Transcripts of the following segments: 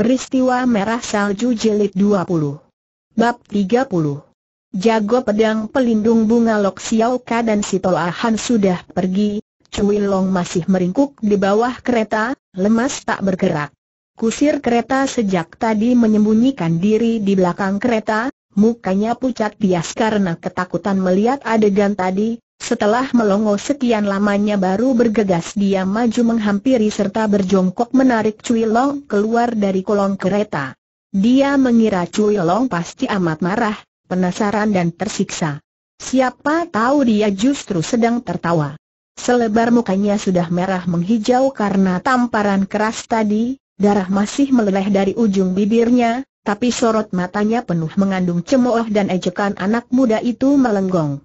Peristiwa Merah Salju Jelit 20 Bab 30 Jago pedang pelindung bunga Lok Xiao Ka dan Sito Han sudah pergi, Cui Long masih meringkuk di bawah kereta, lemas tak bergerak. Kusir kereta sejak tadi menyembunyikan diri di belakang kereta, mukanya pucat bias karena ketakutan melihat adegan tadi, setelah melongo sekian lamanya baru bergegas dia maju menghampiri serta berjongkok menarik Cui Long keluar dari kolong kereta. Dia mengira Cui Long pasti amat marah, penasaran dan tersiksa. Siapa tahu dia justru sedang tertawa. Selebar mukanya sudah merah menghijau karena tamparan keras tadi, darah masih meleleh dari ujung bibirnya, tapi sorot matanya penuh mengandung cemooh dan ejekan anak muda itu melenggong.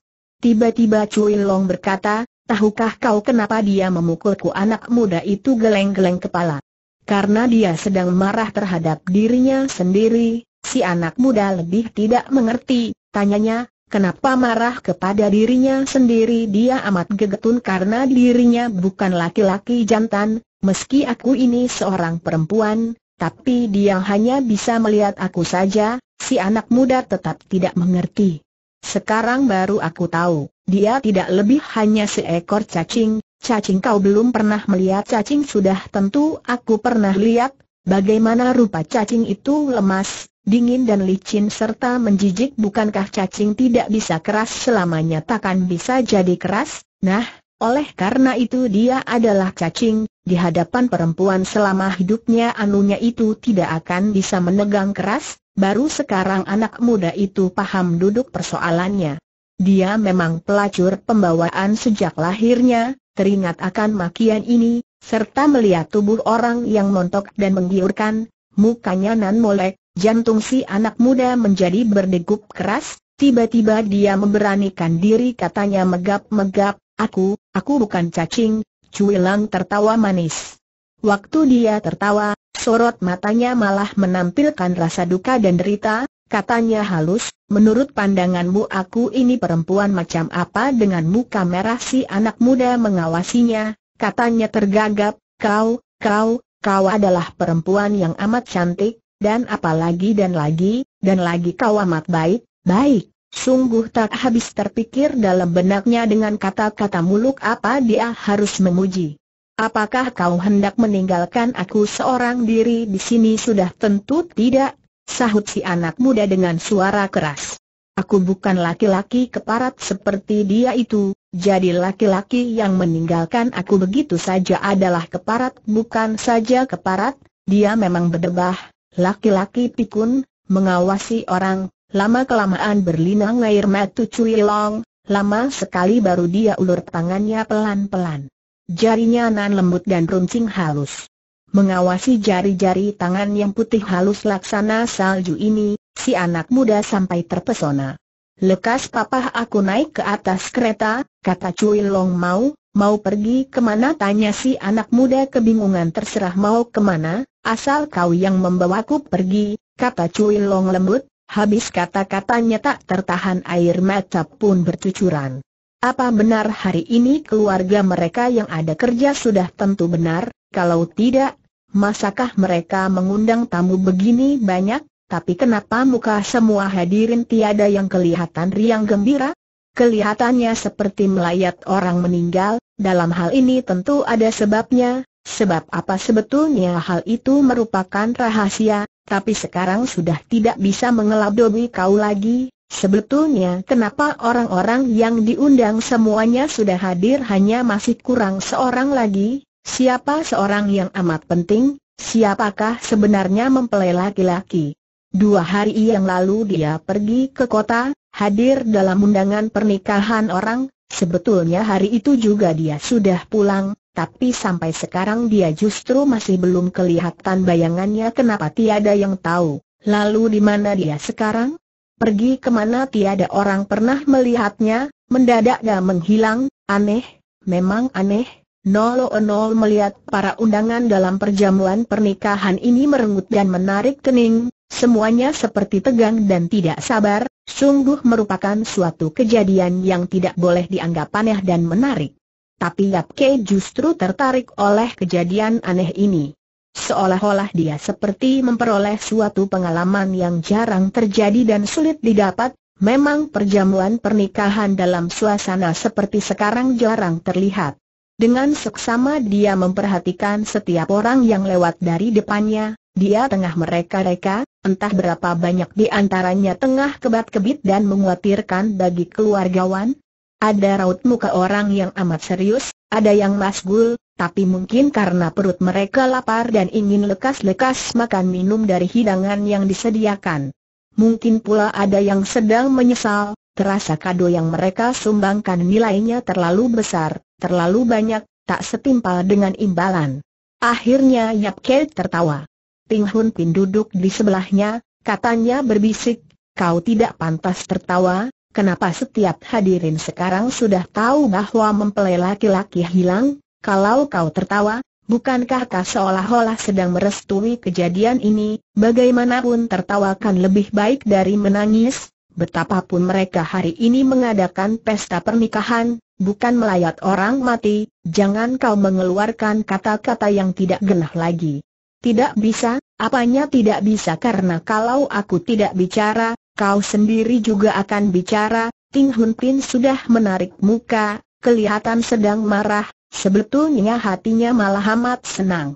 Tiba-tiba Cui Long berkata, tahukah kau kenapa dia memukulku anak muda itu geleng-geleng kepala? Karena dia sedang marah terhadap dirinya sendiri, si anak muda lebih tidak mengerti, tanyanya, kenapa marah kepada dirinya sendiri dia amat gegetun karena dirinya bukan laki-laki jantan, meski aku ini seorang perempuan, tapi dia hanya bisa melihat aku saja, si anak muda tetap tidak mengerti. Sekarang baru aku tahu, dia tidak lebih hanya seekor cacing, cacing kau belum pernah melihat cacing sudah tentu aku pernah lihat, bagaimana rupa cacing itu lemas, dingin dan licin serta menjijik bukankah cacing tidak bisa keras selamanya takkan bisa jadi keras, nah, oleh karena itu dia adalah cacing, di hadapan perempuan selama hidupnya anunya itu tidak akan bisa menegang keras, Baru sekarang anak muda itu paham duduk persoalannya. Dia memang pelacur pembawaan sejak lahirnya, teringat akan makian ini, serta melihat tubuh orang yang montok dan menggiurkan, mukanya nan molek, jantung si anak muda menjadi berdegup keras, tiba-tiba dia memberanikan diri katanya megap-megap, aku, aku bukan cacing, Cuilang tertawa manis. Waktu dia tertawa, sorot matanya malah menampilkan rasa duka dan derita, katanya halus, menurut pandanganmu aku ini perempuan macam apa dengan muka merah si anak muda mengawasinya, katanya tergagap, kau, kau, kau adalah perempuan yang amat cantik, dan apalagi dan lagi, dan lagi kau amat baik, baik. Sungguh tak habis terpikir dalam benaknya dengan kata-kata muluk apa dia harus memuji. Apakah kau hendak meninggalkan aku seorang diri di sini sudah tentu tidak? Sahut si anak muda dengan suara keras. Aku bukan laki-laki keparat seperti dia itu, jadi laki-laki yang meninggalkan aku begitu saja adalah keparat bukan saja keparat, dia memang berdebah, laki-laki pikun, mengawasi orang, lama-kelamaan berlinang air mata cuilong, lama sekali baru dia ulur tangannya pelan-pelan. Jarinya nan lembut dan runcing halus. Mengawasi jari-jari tangan yang putih halus laksana salju ini, si anak muda sampai terpesona. Lekas papah aku naik ke atas kereta, kata Cui Long mau, mau pergi kemana tanya si anak muda kebingungan terserah mau kemana, asal kau yang membawaku pergi, kata Cui Long lembut, habis kata-katanya tak tertahan air mata pun bercucuran. Apa benar hari ini keluarga mereka yang ada kerja sudah tentu benar, kalau tidak, masakah mereka mengundang tamu begini banyak, tapi kenapa muka semua hadirin tiada yang kelihatan riang gembira? Kelihatannya seperti melayat orang meninggal, dalam hal ini tentu ada sebabnya, sebab apa sebetulnya hal itu merupakan rahasia, tapi sekarang sudah tidak bisa mengelabui kau lagi, Sebetulnya kenapa orang-orang yang diundang semuanya sudah hadir hanya masih kurang seorang lagi, siapa seorang yang amat penting, siapakah sebenarnya mempelai laki-laki. Dua hari yang lalu dia pergi ke kota, hadir dalam undangan pernikahan orang, sebetulnya hari itu juga dia sudah pulang, tapi sampai sekarang dia justru masih belum kelihatan bayangannya kenapa tiada yang tahu. Lalu di mana dia sekarang? Pergi kemana tiada orang pernah melihatnya, mendadak dia menghilang, aneh, memang aneh. Nolo Nol melihat para undangan dalam perjamuan pernikahan ini merengut dan menarik kening, semuanya seperti tegang dan tidak sabar, sungguh merupakan suatu kejadian yang tidak boleh dianggap aneh dan menarik. Tapi Yap Kei justru tertarik oleh kejadian aneh ini. Seolah-olah dia seperti memperoleh suatu pengalaman yang jarang terjadi dan sulit didapat, memang perjamuan pernikahan dalam suasana seperti sekarang jarang terlihat. Dengan seksama dia memperhatikan setiap orang yang lewat dari depannya, dia tengah mereka-reka, entah berapa banyak di antaranya tengah kebat-kebit dan menguatirkan bagi keluargawan, ada raut muka orang yang amat serius, ada yang masgul, tapi mungkin karena perut mereka lapar dan ingin lekas-lekas makan minum dari hidangan yang disediakan. Mungkin pula ada yang sedang menyesal, terasa kado yang mereka sumbangkan nilainya terlalu besar, terlalu banyak, tak setimpal dengan imbalan. Akhirnya Yap Kei tertawa. Ping Hun Pin duduk di sebelahnya, katanya berbisik, kau tidak pantas tertawa, Kenapa setiap hadirin sekarang sudah tahu bahwa mempelai laki-laki hilang? Kalau kau tertawa, bukankah kau seolah-olah sedang merestui kejadian ini? Bagaimanapun tertawakan lebih baik dari menangis. Betapapun mereka hari ini mengadakan pesta pernikahan, bukan melayat orang mati, jangan kau mengeluarkan kata-kata yang tidak genah lagi. Tidak bisa, apanya tidak bisa karena kalau aku tidak bicara, Kau sendiri juga akan bicara, Ting Hun Pin sudah menarik muka, kelihatan sedang marah, sebetulnya hatinya malah amat senang.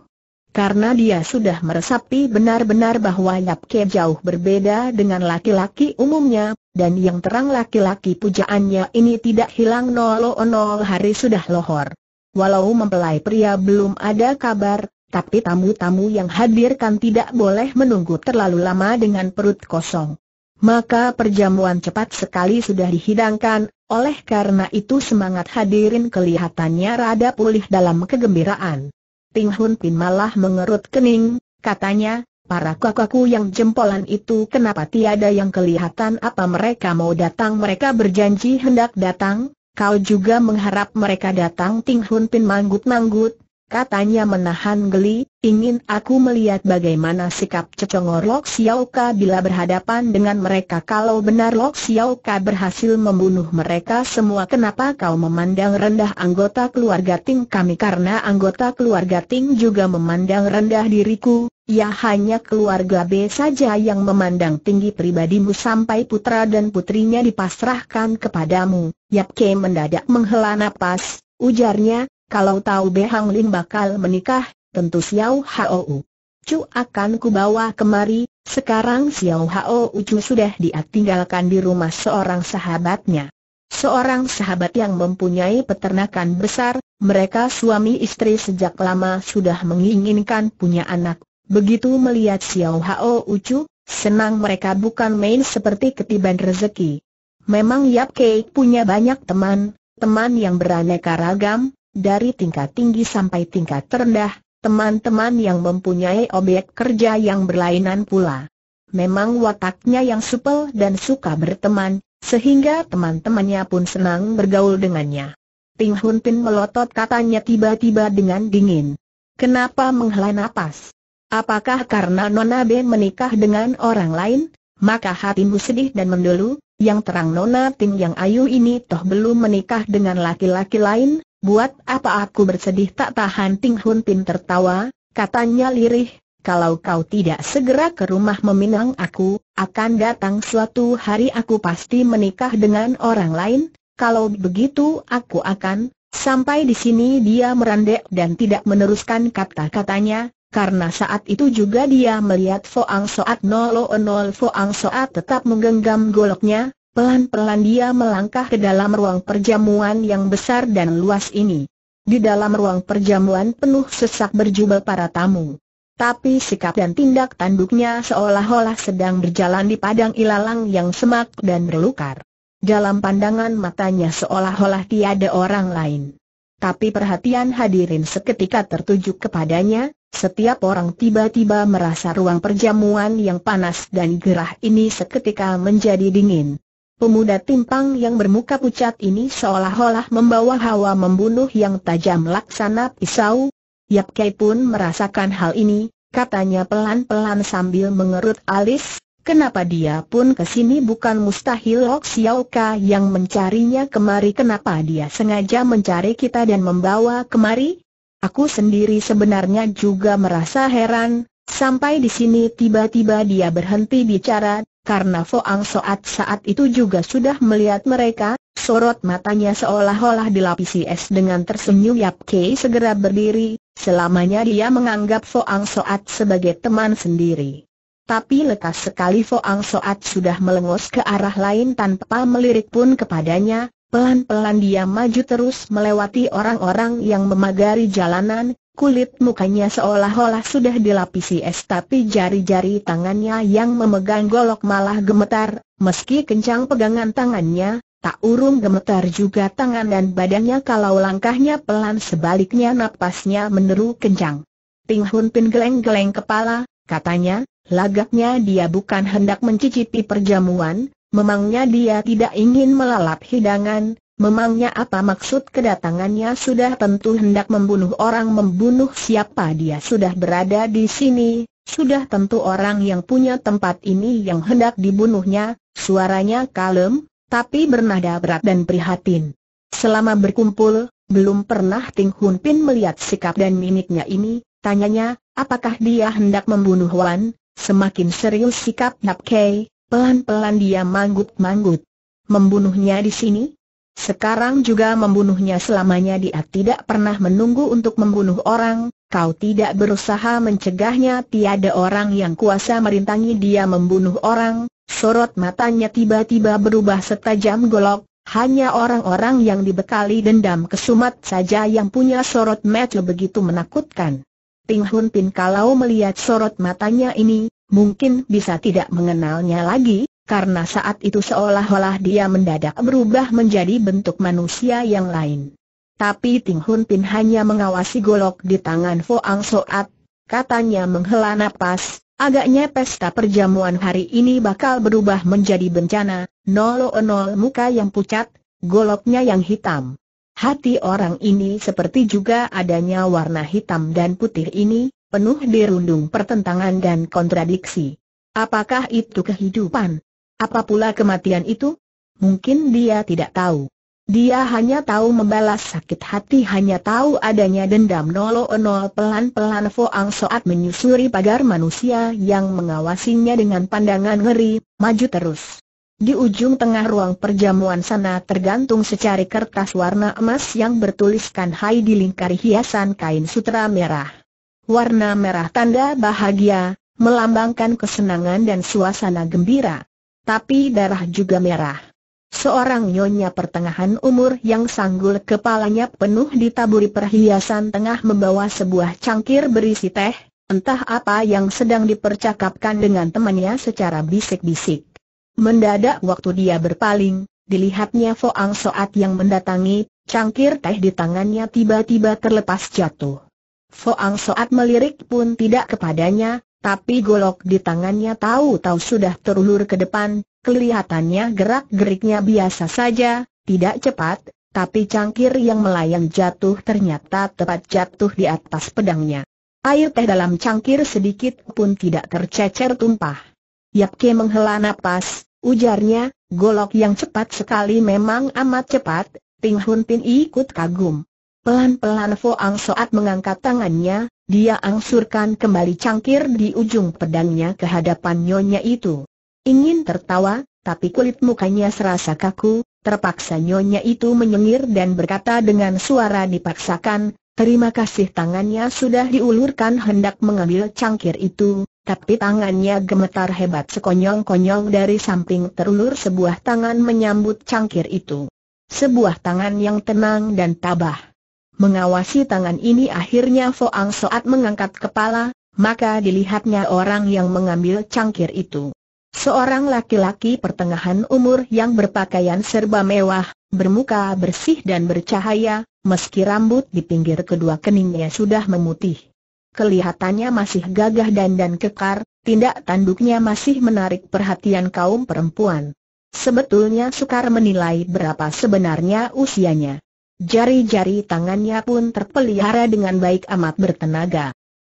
Karena dia sudah meresapi benar-benar bahwa Yap Ke jauh berbeda dengan laki-laki umumnya, dan yang terang laki-laki pujaannya ini tidak hilang nol nol hari sudah lohor. Walau mempelai pria belum ada kabar, tapi tamu-tamu yang hadir kan tidak boleh menunggu terlalu lama dengan perut kosong maka perjamuan cepat sekali sudah dihidangkan, oleh karena itu semangat hadirin kelihatannya rada pulih dalam kegembiraan. Ting Hun Pin malah mengerut kening, katanya, para kakakku yang jempolan itu kenapa tiada yang kelihatan apa mereka mau datang mereka berjanji hendak datang, kau juga mengharap mereka datang Ting Hun Pin manggut-manggut, katanya menahan geli, ingin aku melihat bagaimana sikap cecongor Lok Xiao Ka bila berhadapan dengan mereka kalau benar Lok Xiao Ka berhasil membunuh mereka semua kenapa kau memandang rendah anggota keluarga Ting kami karena anggota keluarga Ting juga memandang rendah diriku, ya hanya keluarga B saja yang memandang tinggi pribadimu sampai putra dan putrinya dipasrahkan kepadamu, Yap Ke mendadak menghela napas, ujarnya, kalau tahu Behang Lin bakal menikah, tentu Xiao Hao Cu akan kubawa kemari, sekarang Xiao Hao Cu sudah dia di rumah seorang sahabatnya. Seorang sahabat yang mempunyai peternakan besar, mereka suami istri sejak lama sudah menginginkan punya anak. Begitu melihat Xiao Hao Cu, senang mereka bukan main seperti ketiban rezeki. Memang Yap Kei punya banyak teman, teman yang beraneka ragam, dari tingkat tinggi sampai tingkat terendah, teman-teman yang mempunyai objek kerja yang berlainan pula. Memang wataknya yang supel dan suka berteman, sehingga teman-temannya pun senang bergaul dengannya. Ping Hun Pin melotot katanya tiba-tiba dengan dingin. Kenapa menghela nafas? Apakah karena Nona B menikah dengan orang lain? Maka hatimu sedih dan mendulu. yang terang Nona Ting yang ayu ini toh belum menikah dengan laki-laki lain, Buat apa aku bersedih tak tahan Ting Hun Pin tertawa, katanya lirih, kalau kau tidak segera ke rumah meminang aku, akan datang suatu hari aku pasti menikah dengan orang lain, kalau begitu aku akan, sampai di sini dia merandek dan tidak meneruskan kata-katanya, karena saat itu juga dia melihat Foang Soat o Nol Foang Soat tetap menggenggam goloknya, Pelan-pelan dia melangkah ke dalam ruang perjamuan yang besar dan luas ini. Di dalam ruang perjamuan penuh sesak berjubel para tamu. Tapi sikap dan tindak tanduknya seolah-olah sedang berjalan di padang ilalang yang semak dan berlukar. Dalam pandangan matanya seolah-olah tiada orang lain. Tapi perhatian hadirin seketika tertuju kepadanya, setiap orang tiba-tiba merasa ruang perjamuan yang panas dan gerah ini seketika menjadi dingin. Pemuda timpang yang bermuka pucat ini seolah-olah membawa hawa membunuh yang tajam laksana pisau. Yap Kai pun merasakan hal ini, katanya pelan-pelan sambil mengerut alis, kenapa dia pun kesini? sini bukan mustahil Lok Xiao Ka yang mencarinya kemari kenapa dia sengaja mencari kita dan membawa kemari? Aku sendiri sebenarnya juga merasa heran, sampai di sini tiba-tiba dia berhenti bicara karena Foang Soat saat itu juga sudah melihat mereka, sorot matanya seolah-olah dilapisi es dengan tersenyum Yap Kei segera berdiri, selamanya dia menganggap Foang Soat sebagai teman sendiri. Tapi lekas sekali Foang Soat sudah melengos ke arah lain tanpa melirik pun kepadanya, pelan-pelan dia maju terus melewati orang-orang yang memagari jalanan, Kulit mukanya seolah-olah sudah dilapisi es tapi jari-jari tangannya yang memegang golok malah gemetar, meski kencang pegangan tangannya, tak urung gemetar juga tangan dan badannya kalau langkahnya pelan sebaliknya napasnya meneru kencang. Ting Hun Pin geleng-geleng kepala, katanya, lagaknya dia bukan hendak mencicipi perjamuan, memangnya dia tidak ingin melalap hidangan, Memangnya apa maksud kedatangannya sudah tentu hendak membunuh orang membunuh siapa dia sudah berada di sini, sudah tentu orang yang punya tempat ini yang hendak dibunuhnya, suaranya kalem, tapi bernada berat dan prihatin. Selama berkumpul, belum pernah Ting Hun Pin melihat sikap dan mimiknya ini, tanyanya, apakah dia hendak membunuh Wan, Semakin serius sikap Nap Kei, pelan-pelan dia manggut-manggut. Membunuhnya di sini? Sekarang juga membunuhnya selamanya dia tidak pernah menunggu untuk membunuh orang, kau tidak berusaha mencegahnya tiada orang yang kuasa merintangi dia membunuh orang, sorot matanya tiba-tiba berubah setajam golok, hanya orang-orang yang dibekali dendam kesumat saja yang punya sorot mata begitu menakutkan. Ting Hun Pin kalau melihat sorot matanya ini, mungkin bisa tidak mengenalnya lagi, karena saat itu seolah-olah dia mendadak berubah menjadi bentuk manusia yang lain. Tapi Ting Hun Pin hanya mengawasi golok di tangan Foang Soat, katanya menghela napas, Agaknya pesta perjamuan hari ini bakal berubah menjadi bencana, nol nol muka yang pucat, goloknya yang hitam. Hati orang ini seperti juga adanya warna hitam dan putih ini, penuh dirundung pertentangan dan kontradiksi. Apakah itu kehidupan? Apa pula kematian itu? Mungkin dia tidak tahu. Dia hanya tahu membalas sakit hati hanya tahu adanya dendam nolo nol pelan-pelan Foang Soat menyusuri pagar manusia yang mengawasinya dengan pandangan ngeri, maju terus. Di ujung tengah ruang perjamuan sana tergantung secari kertas warna emas yang bertuliskan hai di lingkari hiasan kain sutra merah. Warna merah tanda bahagia, melambangkan kesenangan dan suasana gembira tapi darah juga merah. Seorang nyonya pertengahan umur yang sanggul kepalanya penuh ditaburi perhiasan tengah membawa sebuah cangkir berisi teh, entah apa yang sedang dipercakapkan dengan temannya secara bisik-bisik. Mendadak waktu dia berpaling, dilihatnya Foang Soat yang mendatangi, cangkir teh di tangannya tiba-tiba terlepas jatuh. Foang Soat melirik pun tidak kepadanya, tapi golok di tangannya tahu-tahu sudah terulur ke depan, kelihatannya gerak-geriknya biasa saja, tidak cepat, tapi cangkir yang melayang jatuh ternyata tepat jatuh di atas pedangnya. Air teh dalam cangkir sedikit pun tidak tercecer tumpah. Yap Yapke menghela napas, ujarnya, golok yang cepat sekali memang amat cepat, Ping Hun Pin ikut kagum. Pelan-pelan Foang Soat mengangkat tangannya, dia angsurkan kembali cangkir di ujung pedangnya ke hadapan nyonya itu. Ingin tertawa, tapi kulit mukanya serasa kaku, terpaksa nyonya itu menyengir dan berkata dengan suara dipaksakan, terima kasih tangannya sudah diulurkan hendak mengambil cangkir itu, tapi tangannya gemetar hebat sekonyong-konyong dari samping terulur sebuah tangan menyambut cangkir itu. Sebuah tangan yang tenang dan tabah. Mengawasi tangan ini akhirnya Foang saat mengangkat kepala, maka dilihatnya orang yang mengambil cangkir itu. Seorang laki-laki pertengahan umur yang berpakaian serba mewah, bermuka bersih dan bercahaya, meski rambut di pinggir kedua keningnya sudah memutih. Kelihatannya masih gagah dan dan kekar, tindak tanduknya masih menarik perhatian kaum perempuan. Sebetulnya sukar menilai berapa sebenarnya usianya. Jari-jari tangannya pun terpelihara dengan baik amat bertenaga.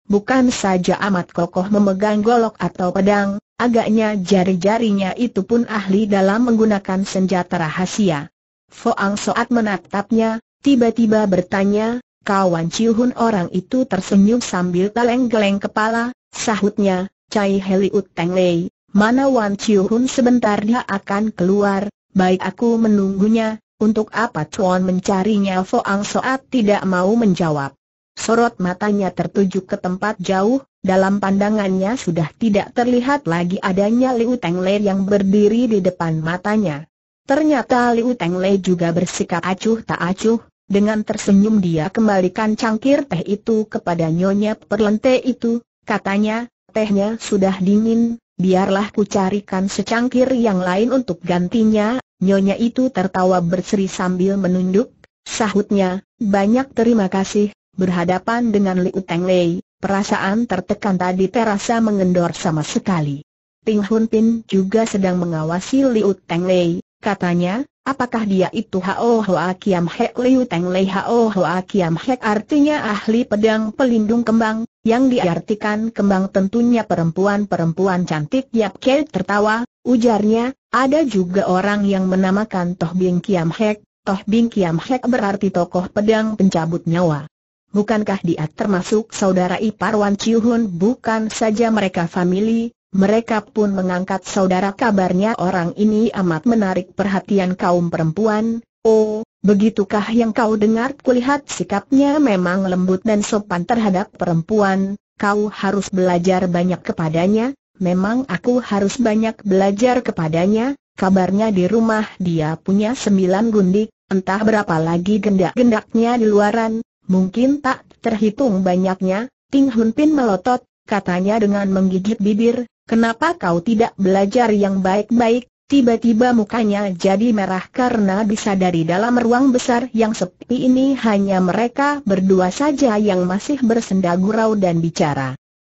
Bukan saja amat kokoh memegang golok atau pedang, agaknya jari-jarinya itu pun ahli dalam menggunakan senjata rahasia. Foang Soat menatapnya, tiba-tiba bertanya, kawan Hun orang itu tersenyum sambil geleng-geleng kepala, sahutnya, Cai Heliut Teng Lei, mana Wan Hun sebentar dia akan keluar, baik aku menunggunya, untuk apa Chuan mencarinya Foang Soat tidak mau menjawab. Sorot matanya tertuju ke tempat jauh, dalam pandangannya sudah tidak terlihat lagi adanya Liu Tengle yang berdiri di depan matanya. Ternyata Liu Tengle juga bersikap acuh tak acuh, dengan tersenyum dia kembalikan cangkir teh itu kepada Nyonya Perlente itu, katanya, tehnya sudah dingin, biarlah ku carikan secangkir yang lain untuk gantinya, Nyonya itu tertawa berseri sambil menunduk, sahutnya, banyak terima kasih, berhadapan dengan Liu Teng Lei, perasaan tertekan tadi terasa mengendor sama sekali. Ting Hun Pin juga sedang mengawasi Liu Teng Lei, katanya, Apakah dia itu Hao Hoa Kiam Hek Liu Teng Lei Hao Hoa Kiam Hek artinya ahli pedang pelindung kembang, yang diartikan kembang tentunya perempuan-perempuan cantik Yap Kei tertawa, Ujarnya, ada juga orang yang menamakan Toh Bing Kiam Hek, Toh Bing Kiam Hek berarti tokoh pedang pencabut nyawa. Bukankah dia termasuk saudara ipar Wan Hun? Bukan saja mereka famili, mereka pun mengangkat saudara kabarnya orang ini amat menarik perhatian kaum perempuan. Oh, begitukah yang kau dengar? Kulihat sikapnya memang lembut dan sopan terhadap perempuan, kau harus belajar banyak kepadanya, memang aku harus banyak belajar kepadanya, kabarnya di rumah dia punya sembilan gundik, entah berapa lagi gendak-gendaknya di luaran, mungkin tak terhitung banyaknya, Ting Hun Pin melotot, katanya dengan menggigit bibir, kenapa kau tidak belajar yang baik-baik, Tiba-tiba mukanya jadi merah karena disadari dalam ruang besar yang sepi ini hanya mereka berdua saja yang masih bersendagurau dan bicara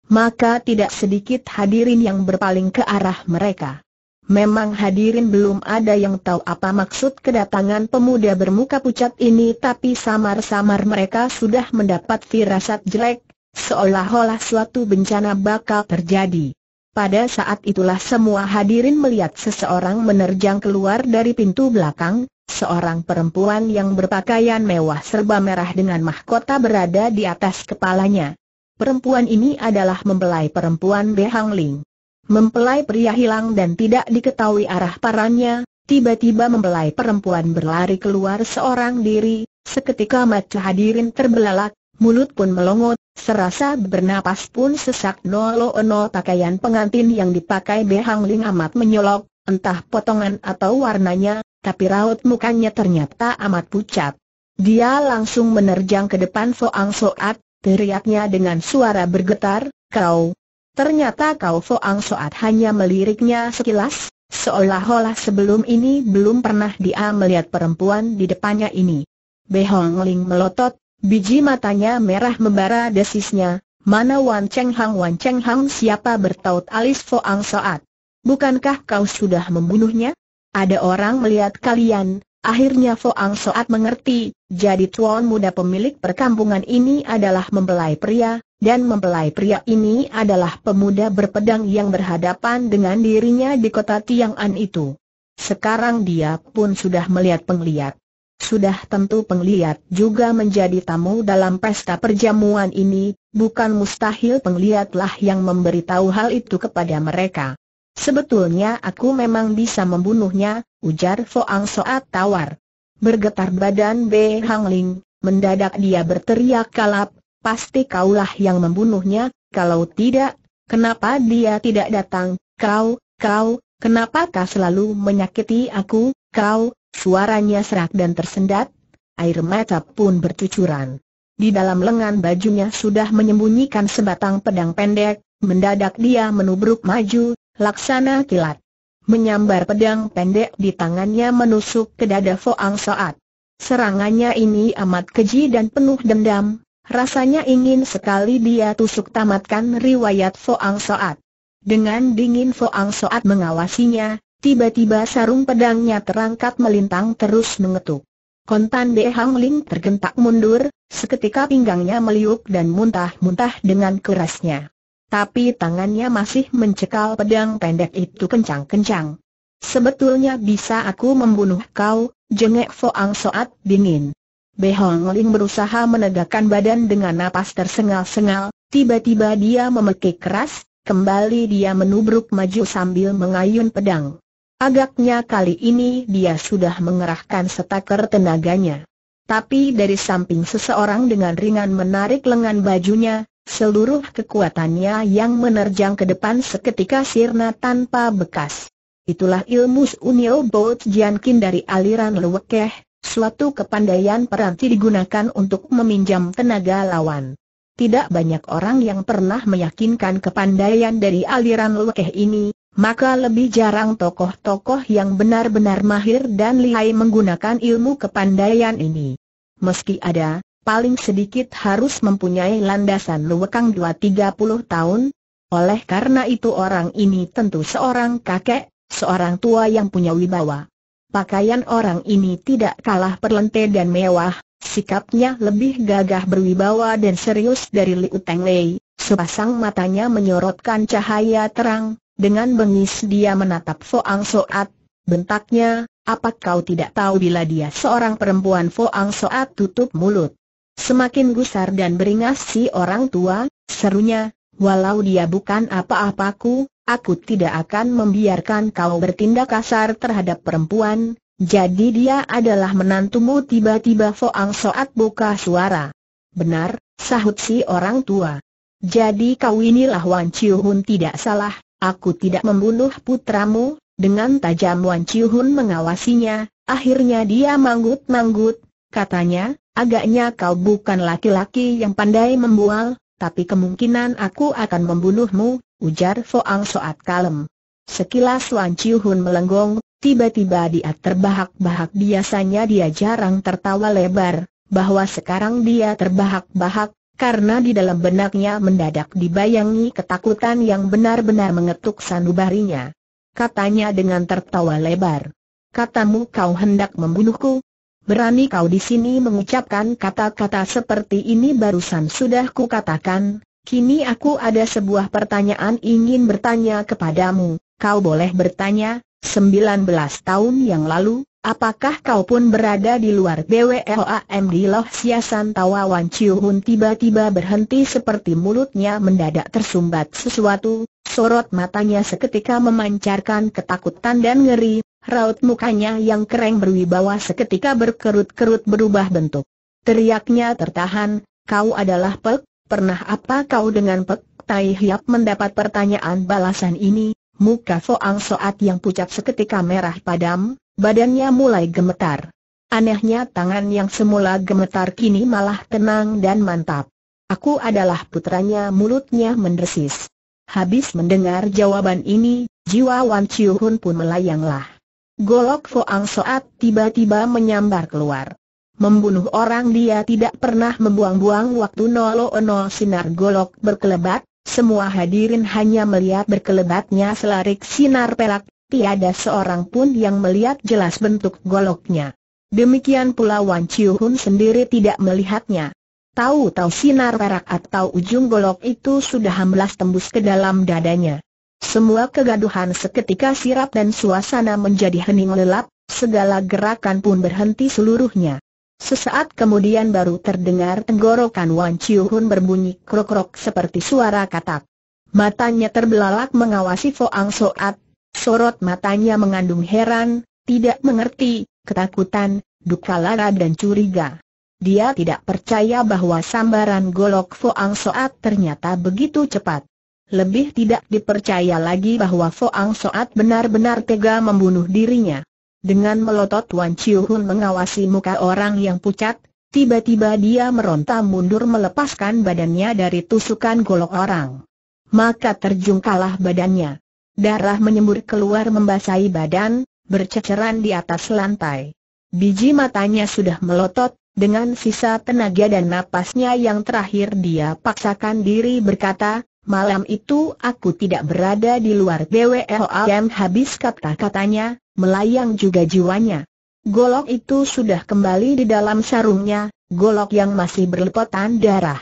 maka tidak sedikit hadirin yang berpaling ke arah mereka. Memang hadirin belum ada yang tahu apa maksud kedatangan pemuda bermuka pucat ini tapi samar-samar mereka sudah mendapat firasat jelek, seolah-olah suatu bencana bakal terjadi. Pada saat itulah semua hadirin melihat seseorang menerjang keluar dari pintu belakang, seorang perempuan yang berpakaian mewah serba merah dengan mahkota berada di atas kepalanya. Perempuan ini adalah mempelai perempuan Behang Ling. Mempelai pria hilang dan tidak diketahui arah parannya, tiba-tiba mempelai perempuan berlari keluar seorang diri, seketika mata hadirin terbelalak, mulut pun melongot, serasa bernapas pun sesak nolo no pakaian pengantin yang dipakai Behang Ling amat menyolok, entah potongan atau warnanya, tapi raut mukanya ternyata amat pucat. Dia langsung menerjang ke depan Soang Soat, teriaknya dengan suara bergetar, kau. Ternyata kau Foang Soat hanya meliriknya sekilas, seolah-olah sebelum ini belum pernah dia melihat perempuan di depannya ini. Behong Ling melotot, biji matanya merah membara desisnya, mana Wan Cheng Hang Wan Cheng Hang siapa bertaut alis Foang Soat? Bukankah kau sudah membunuhnya? Ada orang melihat kalian, Akhirnya Foang Soat mengerti, jadi tuan muda pemilik perkampungan ini adalah mempelai pria, dan mempelai pria ini adalah pemuda berpedang yang berhadapan dengan dirinya di kota Tiang'an itu. Sekarang dia pun sudah melihat penglihat. Sudah tentu penglihat juga menjadi tamu dalam pesta perjamuan ini, bukan mustahil penglihatlah yang memberitahu hal itu kepada mereka. Sebetulnya aku memang bisa membunuhnya, ujar Foang Soat tawar. Bergetar badan B. Hang Ling, mendadak dia berteriak kalap, pasti kaulah yang membunuhnya, kalau tidak, kenapa dia tidak datang, kau, kau, kenapa kau selalu menyakiti aku, kau, suaranya serak dan tersendat, air mata pun bercucuran. Di dalam lengan bajunya sudah menyembunyikan sebatang pedang pendek, mendadak dia menubruk maju, Laksana kilat. Menyambar pedang pendek di tangannya menusuk ke dada Foang Soat. Serangannya ini amat keji dan penuh dendam, Rasanya ingin sekali dia tusuk tamatkan riwayat Foang Soat. Dengan dingin Foang Soat mengawasinya, tiba-tiba sarung pedangnya terangkat melintang terus mengetuk. Kontan De Hang Ling tergentak mundur, seketika pinggangnya meliuk dan muntah-muntah dengan kerasnya tapi tangannya masih mencekal pedang pendek itu kencang-kencang. Sebetulnya bisa aku membunuh kau, jengek Foang Soat dingin. Behong Ling berusaha menegakkan badan dengan napas tersengal-sengal, tiba-tiba dia memekik keras, kembali dia menubruk maju sambil mengayun pedang. Agaknya kali ini dia sudah mengerahkan setaker tenaganya. Tapi dari samping seseorang dengan ringan menarik lengan bajunya, seluruh kekuatannya yang menerjang ke depan seketika sirna tanpa bekas. Itulah ilmu Unio Boat Jiankin dari aliran Luwekeh, suatu kepandaian peranti digunakan untuk meminjam tenaga lawan. Tidak banyak orang yang pernah meyakinkan kepandaian dari aliran Luwekeh ini, maka lebih jarang tokoh-tokoh yang benar-benar mahir dan lihai menggunakan ilmu kepandaian ini. Meski ada, paling sedikit harus mempunyai landasan luwekang 2-30 tahun. Oleh karena itu orang ini tentu seorang kakek, seorang tua yang punya wibawa. Pakaian orang ini tidak kalah perlente dan mewah, sikapnya lebih gagah berwibawa dan serius dari Liu Teng Lei. Sepasang matanya menyorotkan cahaya terang, dengan bengis dia menatap Foang Soat, bentaknya, apa kau tidak tahu bila dia seorang perempuan Foang Soat tutup mulut. Semakin gusar dan beringas si orang tua, serunya, walau dia bukan apa-apaku, aku tidak akan membiarkan kau bertindak kasar terhadap perempuan, jadi dia adalah menantumu tiba-tiba Foang Soat buka suara. Benar, sahut si orang tua. Jadi kau inilah Wan Chiu Hun tidak salah, aku tidak membunuh putramu, dengan tajam Wan Chiu Hun mengawasinya, akhirnya dia manggut-manggut, katanya, Agaknya kau bukan laki-laki yang pandai membual, tapi kemungkinan aku akan membunuhmu, ujar Foang Soat kalem. Sekilas Wan Chiu Hun melenggong, tiba-tiba dia terbahak-bahak biasanya dia jarang tertawa lebar, bahwa sekarang dia terbahak-bahak, karena di dalam benaknya mendadak dibayangi ketakutan yang benar-benar mengetuk sanubarinya. Katanya dengan tertawa lebar. Katamu kau hendak membunuhku, berani kau di sini mengucapkan kata-kata seperti ini barusan sudah kukatakan, kini aku ada sebuah pertanyaan ingin bertanya kepadamu, kau boleh bertanya, 19 tahun yang lalu, apakah kau pun berada di luar BWLAM di Loh Siasan Tawawan Hun tiba-tiba berhenti seperti mulutnya mendadak tersumbat sesuatu, sorot matanya seketika memancarkan ketakutan dan ngeri, raut mukanya yang kering berwibawa seketika berkerut-kerut berubah bentuk. Teriaknya tertahan, kau adalah Pek, pernah apa kau dengan Pek? Tai Hiap mendapat pertanyaan balasan ini, muka Foang Soat yang pucat seketika merah padam, badannya mulai gemetar. Anehnya tangan yang semula gemetar kini malah tenang dan mantap. Aku adalah putranya mulutnya mendesis. Habis mendengar jawaban ini, jiwa Wan Chiu Hun pun melayanglah. Golok Foang Soat tiba-tiba menyambar keluar. Membunuh orang dia tidak pernah membuang-buang waktu nolo nol sinar golok berkelebat, semua hadirin hanya melihat berkelebatnya selarik sinar pelak, tiada seorang pun yang melihat jelas bentuk goloknya. Demikian pula Wan Chiu Hun sendiri tidak melihatnya. Tahu-tahu sinar perak atau ujung golok itu sudah hamblas tembus ke dalam dadanya. Semua kegaduhan seketika sirap dan suasana menjadi hening lelap, segala gerakan pun berhenti seluruhnya. Sesaat kemudian baru terdengar tenggorokan Wan Chiu Hun berbunyi krok-krok seperti suara katak. Matanya terbelalak mengawasi Foang Soat, sorot matanya mengandung heran, tidak mengerti, ketakutan, duka lara dan curiga. Dia tidak percaya bahwa sambaran golok Foang Soat ternyata begitu cepat. Lebih tidak dipercaya lagi bahwa Foang Soat benar-benar tega membunuh dirinya. Dengan melotot Wan Chiu Hun mengawasi muka orang yang pucat, tiba-tiba dia meronta mundur melepaskan badannya dari tusukan golok orang. Maka terjungkalah badannya. Darah menyembur keluar membasahi badan, berceceran di atas lantai. Biji matanya sudah melotot, dengan sisa tenaga dan napasnya yang terakhir dia paksakan diri berkata, Malam itu aku tidak berada di luar BWLM habis kata-katanya, melayang juga jiwanya. Golok itu sudah kembali di dalam sarungnya, golok yang masih berlepotan darah.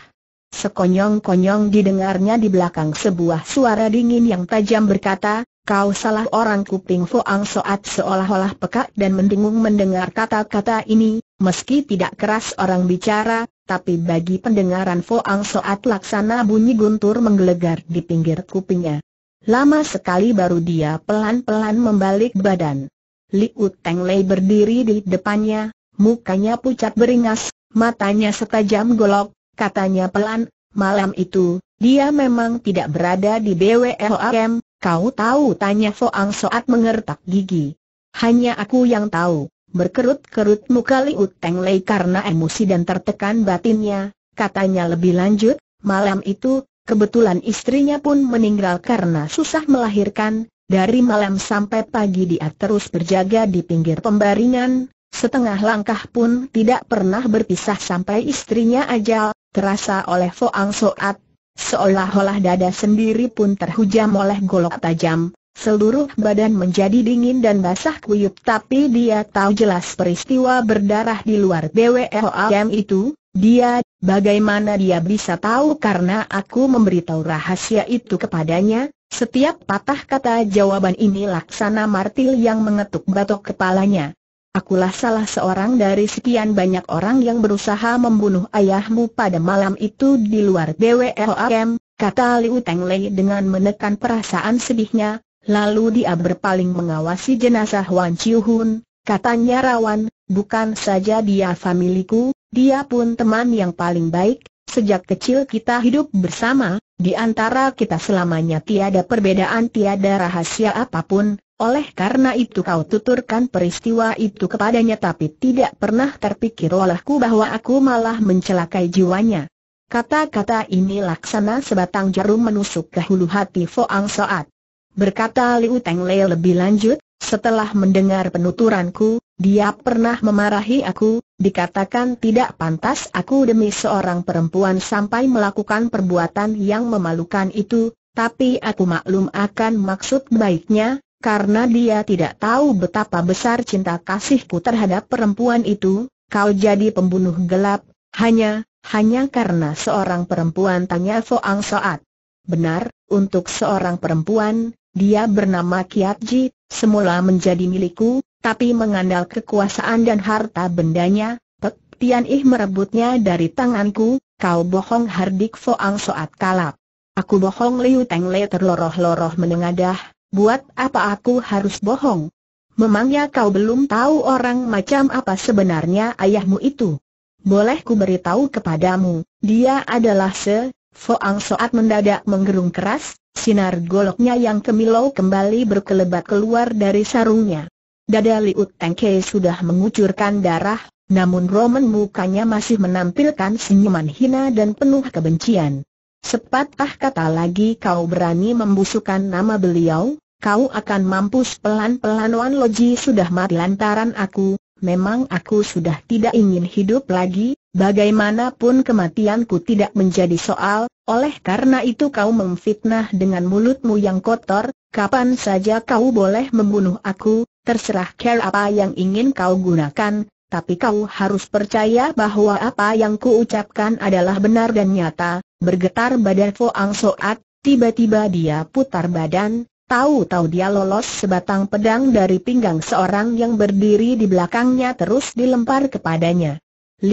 Sekonyong-konyong didengarnya di belakang sebuah suara dingin yang tajam berkata, Kau salah orang kuping Foang Soat seolah-olah peka dan mendengung mendengar kata-kata ini, meski tidak keras orang bicara, tapi bagi pendengaran Foang Soat laksana bunyi guntur menggelegar di pinggir kupingnya. Lama sekali baru dia pelan-pelan membalik badan. Liu Teng Lei berdiri di depannya, mukanya pucat beringas, matanya setajam golok, katanya pelan, malam itu, dia memang tidak berada di BWLAM, Kau tahu tanya Foang Soat mengertak gigi. Hanya aku yang tahu, berkerut-kerut muka Liu Teng Lei karena emosi dan tertekan batinnya, katanya lebih lanjut, malam itu, kebetulan istrinya pun meninggal karena susah melahirkan, dari malam sampai pagi dia terus berjaga di pinggir pembaringan, setengah langkah pun tidak pernah berpisah sampai istrinya ajal, terasa oleh Foang Soat, Seolah-olah dada sendiri pun terhujam oleh golok tajam, seluruh badan menjadi dingin dan basah kuyup tapi dia tahu jelas peristiwa berdarah di luar BWOAM itu, dia, bagaimana dia bisa tahu karena aku memberitahu rahasia itu kepadanya, setiap patah kata jawaban ini laksana martil yang mengetuk batok kepalanya. Akulah salah seorang dari sekian banyak orang yang berusaha membunuh ayahmu pada malam itu di luar BWOAM, kata Liu Teng Lei dengan menekan perasaan sedihnya, lalu dia berpaling mengawasi jenazah Wan Chiu Hun, katanya rawan, bukan saja dia familiku, dia pun teman yang paling baik, sejak kecil kita hidup bersama, di antara kita selamanya tiada perbedaan tiada rahasia apapun, oleh karena itu kau tuturkan peristiwa itu kepadanya tapi tidak pernah terpikir olehku bahwa aku malah mencelakai jiwanya. Kata-kata ini laksana sebatang jarum menusuk ke hulu hati Foang Soat. Berkata Liu Teng Le lebih lanjut, setelah mendengar penuturanku, dia pernah memarahi aku, dikatakan tidak pantas aku demi seorang perempuan sampai melakukan perbuatan yang memalukan itu, tapi aku maklum akan maksud baiknya, karena dia tidak tahu betapa besar cinta kasihku terhadap perempuan itu, kau jadi pembunuh gelap, hanya, hanya karena seorang perempuan tanya Foang Soat. Benar, untuk seorang perempuan, dia bernama Kiat Ji, semula menjadi milikku, tapi mengandal kekuasaan dan harta bendanya, Pek Tian Ih merebutnya dari tanganku, kau bohong Hardik Foang Soat kalap. Aku bohong Liu Teng Le terloroh-loroh menengadah, buat apa aku harus bohong? Memangnya kau belum tahu orang macam apa sebenarnya ayahmu itu? Boleh ku beritahu kepadamu, dia adalah se... Foang Soat mendadak menggerung keras, sinar goloknya yang kemilau kembali berkelebat keluar dari sarungnya. Dada Liut Tengke sudah mengucurkan darah, namun Roman mukanya masih menampilkan senyuman hina dan penuh kebencian. Sepatah kata lagi kau berani membusukkan nama beliau, Kau akan mampus pelan-pelan Wan Loji sudah mati lantaran aku, memang aku sudah tidak ingin hidup lagi, bagaimanapun kematianku tidak menjadi soal, oleh karena itu kau memfitnah dengan mulutmu yang kotor, kapan saja kau boleh membunuh aku, terserah care apa yang ingin kau gunakan, tapi kau harus percaya bahwa apa yang kuucapkan adalah benar dan nyata, bergetar badan Fo Ang Soat, tiba-tiba dia putar badan, Tahu-tahu dia lolos sebatang pedang dari pinggang seorang yang berdiri di belakangnya terus dilempar kepadanya.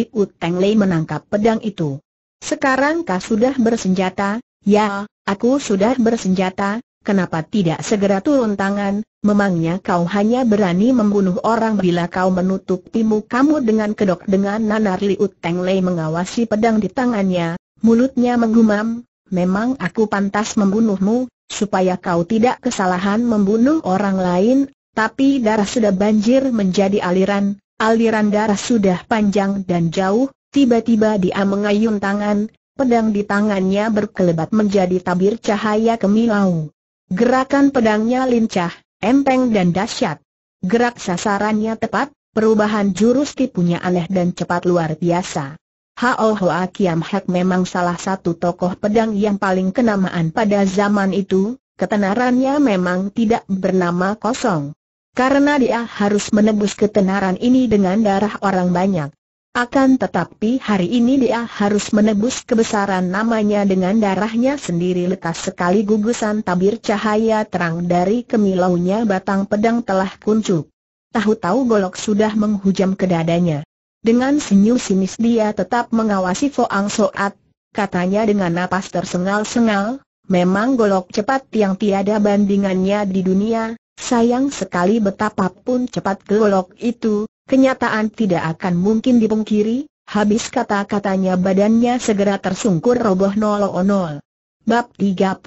U Teng Lei menangkap pedang itu. Sekarang kau sudah bersenjata, ya, aku sudah bersenjata, kenapa tidak segera turun tangan, memangnya kau hanya berani membunuh orang bila kau menutupimu kamu dengan kedok dengan nanar U Teng Lei mengawasi pedang di tangannya, mulutnya menggumam, memang aku pantas membunuhmu, supaya kau tidak kesalahan membunuh orang lain, tapi darah sudah banjir menjadi aliran, aliran darah sudah panjang dan jauh, tiba-tiba dia mengayun tangan, pedang di tangannya berkelebat menjadi tabir cahaya kemilau. Gerakan pedangnya lincah, empeng dan dahsyat. Gerak sasarannya tepat, perubahan jurus tipunya aneh dan cepat luar biasa. Hao Hoa Kiam Hek memang salah satu tokoh pedang yang paling kenamaan pada zaman itu, ketenarannya memang tidak bernama kosong. Karena dia harus menebus ketenaran ini dengan darah orang banyak. Akan tetapi hari ini dia harus menebus kebesaran namanya dengan darahnya sendiri lekas sekali gugusan tabir cahaya terang dari kemilaunya batang pedang telah kuncup. Tahu-tahu golok sudah menghujam ke dadanya. Dengan senyum sinis dia tetap mengawasi Foang Soat, katanya dengan napas tersengal-sengal, memang golok cepat yang tiada bandingannya di dunia, sayang sekali betapapun cepat golok itu, kenyataan tidak akan mungkin dipungkiri, habis kata-katanya badannya segera tersungkur roboh nol nol. Bab 31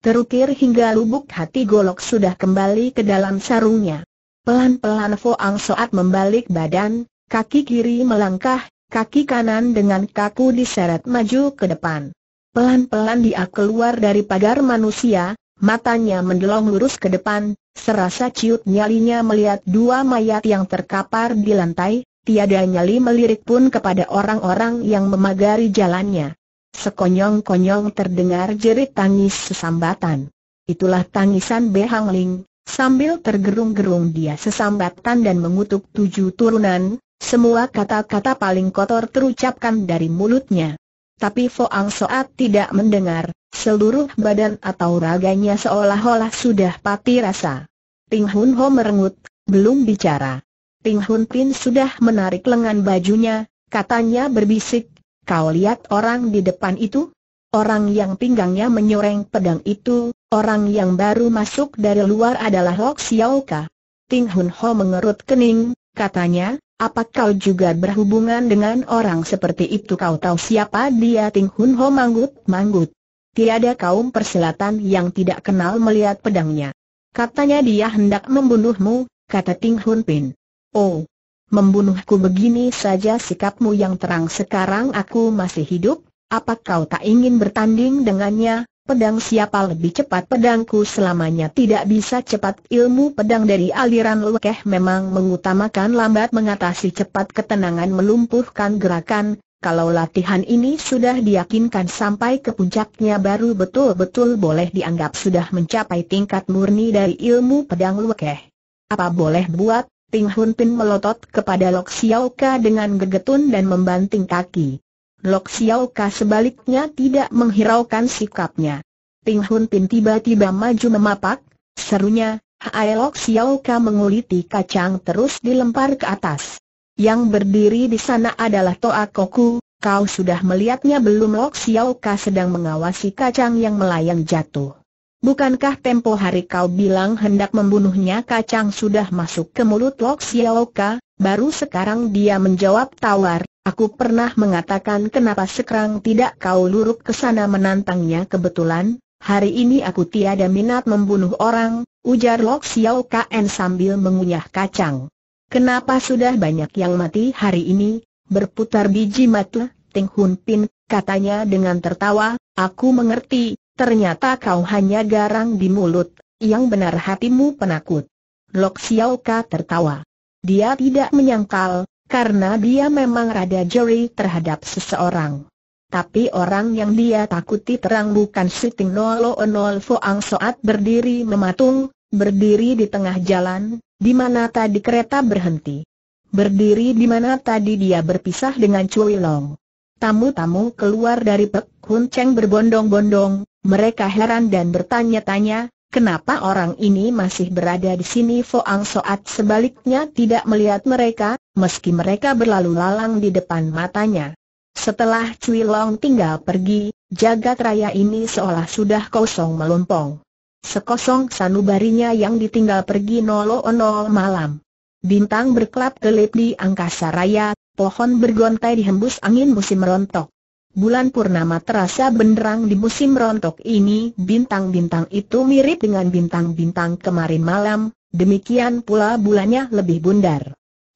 Terukir hingga lubuk hati golok sudah kembali ke dalam sarungnya. Pelan-pelan Foang Soat membalik badan, kaki kiri melangkah, kaki kanan dengan kaku diseret maju ke depan. Pelan-pelan dia keluar dari pagar manusia, matanya mendelong lurus ke depan, serasa ciut nyalinya melihat dua mayat yang terkapar di lantai, tiada nyali melirik pun kepada orang-orang yang memagari jalannya. Sekonyong-konyong terdengar jerit tangis sesambatan. Itulah tangisan Behang Ling, sambil tergerung-gerung dia sesambatan dan mengutuk tujuh turunan, semua kata-kata paling kotor terucapkan dari mulutnya. Tapi Foang Soat tidak mendengar, seluruh badan atau raganya seolah-olah sudah pati rasa. Ting Hun Ho merengut, belum bicara. Ting Hun Pin sudah menarik lengan bajunya, katanya berbisik, kau lihat orang di depan itu? Orang yang pinggangnya menyoreng pedang itu, orang yang baru masuk dari luar adalah Lok Xiao Ka. Ting Hun Ho mengerut kening, katanya, apa kau juga berhubungan dengan orang seperti itu kau tahu siapa dia Ting Hun Ho manggut manggut? Tiada kaum perselatan yang tidak kenal melihat pedangnya. Katanya dia hendak membunuhmu, kata Ting Hun Pin. Oh, membunuhku begini saja sikapmu yang terang sekarang aku masih hidup, apa kau tak ingin bertanding dengannya, Pedang siapa lebih cepat pedangku selamanya tidak bisa cepat ilmu pedang dari aliran lekeh memang mengutamakan lambat mengatasi cepat ketenangan melumpuhkan gerakan, kalau latihan ini sudah diyakinkan sampai ke puncaknya baru betul-betul boleh dianggap sudah mencapai tingkat murni dari ilmu pedang lekeh. Apa boleh buat, Ting Hun Pin melotot kepada Lok Xiao dengan gegetun dan membanting kaki. Lok Xiao sebaliknya tidak menghiraukan sikapnya. Ping Hun Pin tiba-tiba maju memapak, serunya, Hai Lok Xiao menguliti kacang terus dilempar ke atas. Yang berdiri di sana adalah Toa Koku, kau sudah melihatnya belum Lok Xiao sedang mengawasi kacang yang melayang jatuh. Bukankah tempo hari kau bilang hendak membunuhnya kacang sudah masuk ke mulut Lok Xiaoka, baru sekarang dia menjawab tawar, Aku pernah mengatakan kenapa sekarang tidak kau luruk ke sana menantangnya kebetulan, hari ini aku tiada minat membunuh orang, ujar Lok Xiao Kn sambil mengunyah kacang. Kenapa sudah banyak yang mati hari ini, berputar biji mata, Ting Hun Pin, katanya dengan tertawa, aku mengerti, ternyata kau hanya garang di mulut, yang benar hatimu penakut. Lok Xiao K tertawa. Dia tidak menyangkal, karena dia memang rada jeri terhadap seseorang. Tapi orang yang dia takuti terang bukan Siting Nolo Onol Foang Soat berdiri mematung, berdiri di tengah jalan, di mana tadi kereta berhenti. Berdiri di mana tadi dia berpisah dengan Cui Long. Tamu-tamu keluar dari Pek Hun Cheng berbondong-bondong, mereka heran dan bertanya-tanya, Kenapa orang ini masih berada di sini Foang Soat sebaliknya tidak melihat mereka, meski mereka berlalu lalang di depan matanya. Setelah Cui Long tinggal pergi, jagat raya ini seolah sudah kosong melompong. Sekosong sanubarinya yang ditinggal pergi nolo nol malam. Bintang berkelap-kelip di angkasa raya, pohon bergontai dihembus angin musim rontok. Bulan purnama terasa benderang di musim rontok ini, bintang-bintang itu mirip dengan bintang-bintang kemarin malam, demikian pula bulannya lebih bundar.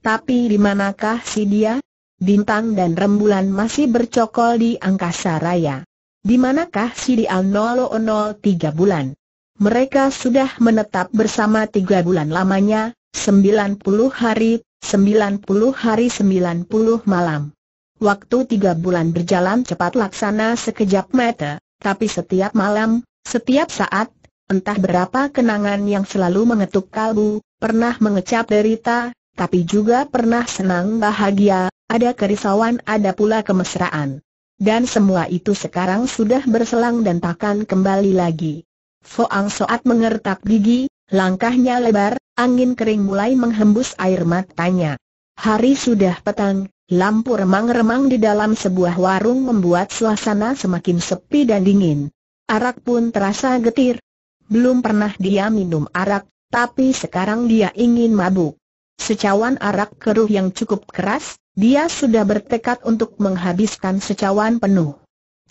Tapi di manakah si dia? Bintang dan rembulan masih bercokol di angkasa raya. Di manakah si dia 003 bulan? Mereka sudah menetap bersama tiga bulan lamanya, 90 hari, 90 hari 90 malam. Waktu tiga bulan berjalan cepat laksana sekejap mata, tapi setiap malam, setiap saat, entah berapa kenangan yang selalu mengetuk kalbu, pernah mengecap derita, tapi juga pernah senang bahagia, ada kerisauan ada pula kemesraan. Dan semua itu sekarang sudah berselang dan takkan kembali lagi. Foang Soat mengertak gigi, langkahnya lebar, angin kering mulai menghembus air matanya. Hari sudah petang, Lampu remang-remang di dalam sebuah warung membuat suasana semakin sepi dan dingin. Arak pun terasa getir. Belum pernah dia minum arak, tapi sekarang dia ingin mabuk. Secawan arak keruh yang cukup keras, dia sudah bertekad untuk menghabiskan secawan penuh.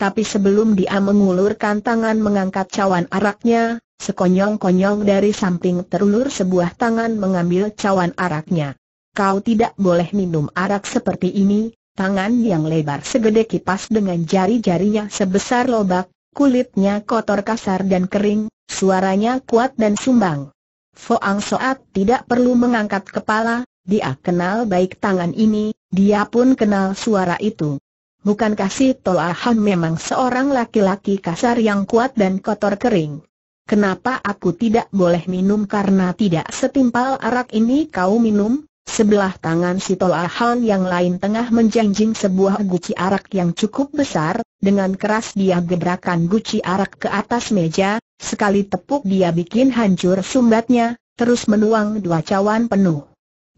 Tapi sebelum dia mengulurkan tangan mengangkat cawan araknya, sekonyong-konyong dari samping terulur sebuah tangan mengambil cawan araknya kau tidak boleh minum arak seperti ini, tangan yang lebar segede kipas dengan jari-jarinya sebesar lobak, kulitnya kotor kasar dan kering, suaranya kuat dan sumbang. Foang Soat tidak perlu mengangkat kepala, dia kenal baik tangan ini, dia pun kenal suara itu. Bukankah si Tolahan memang seorang laki-laki kasar yang kuat dan kotor kering? Kenapa aku tidak boleh minum karena tidak setimpal arak ini kau minum? Sebelah tangan si Tolahan yang lain tengah menjanjing sebuah guci arak yang cukup besar, dengan keras dia gebrakan guci arak ke atas meja, sekali tepuk dia bikin hancur sumbatnya, terus menuang dua cawan penuh.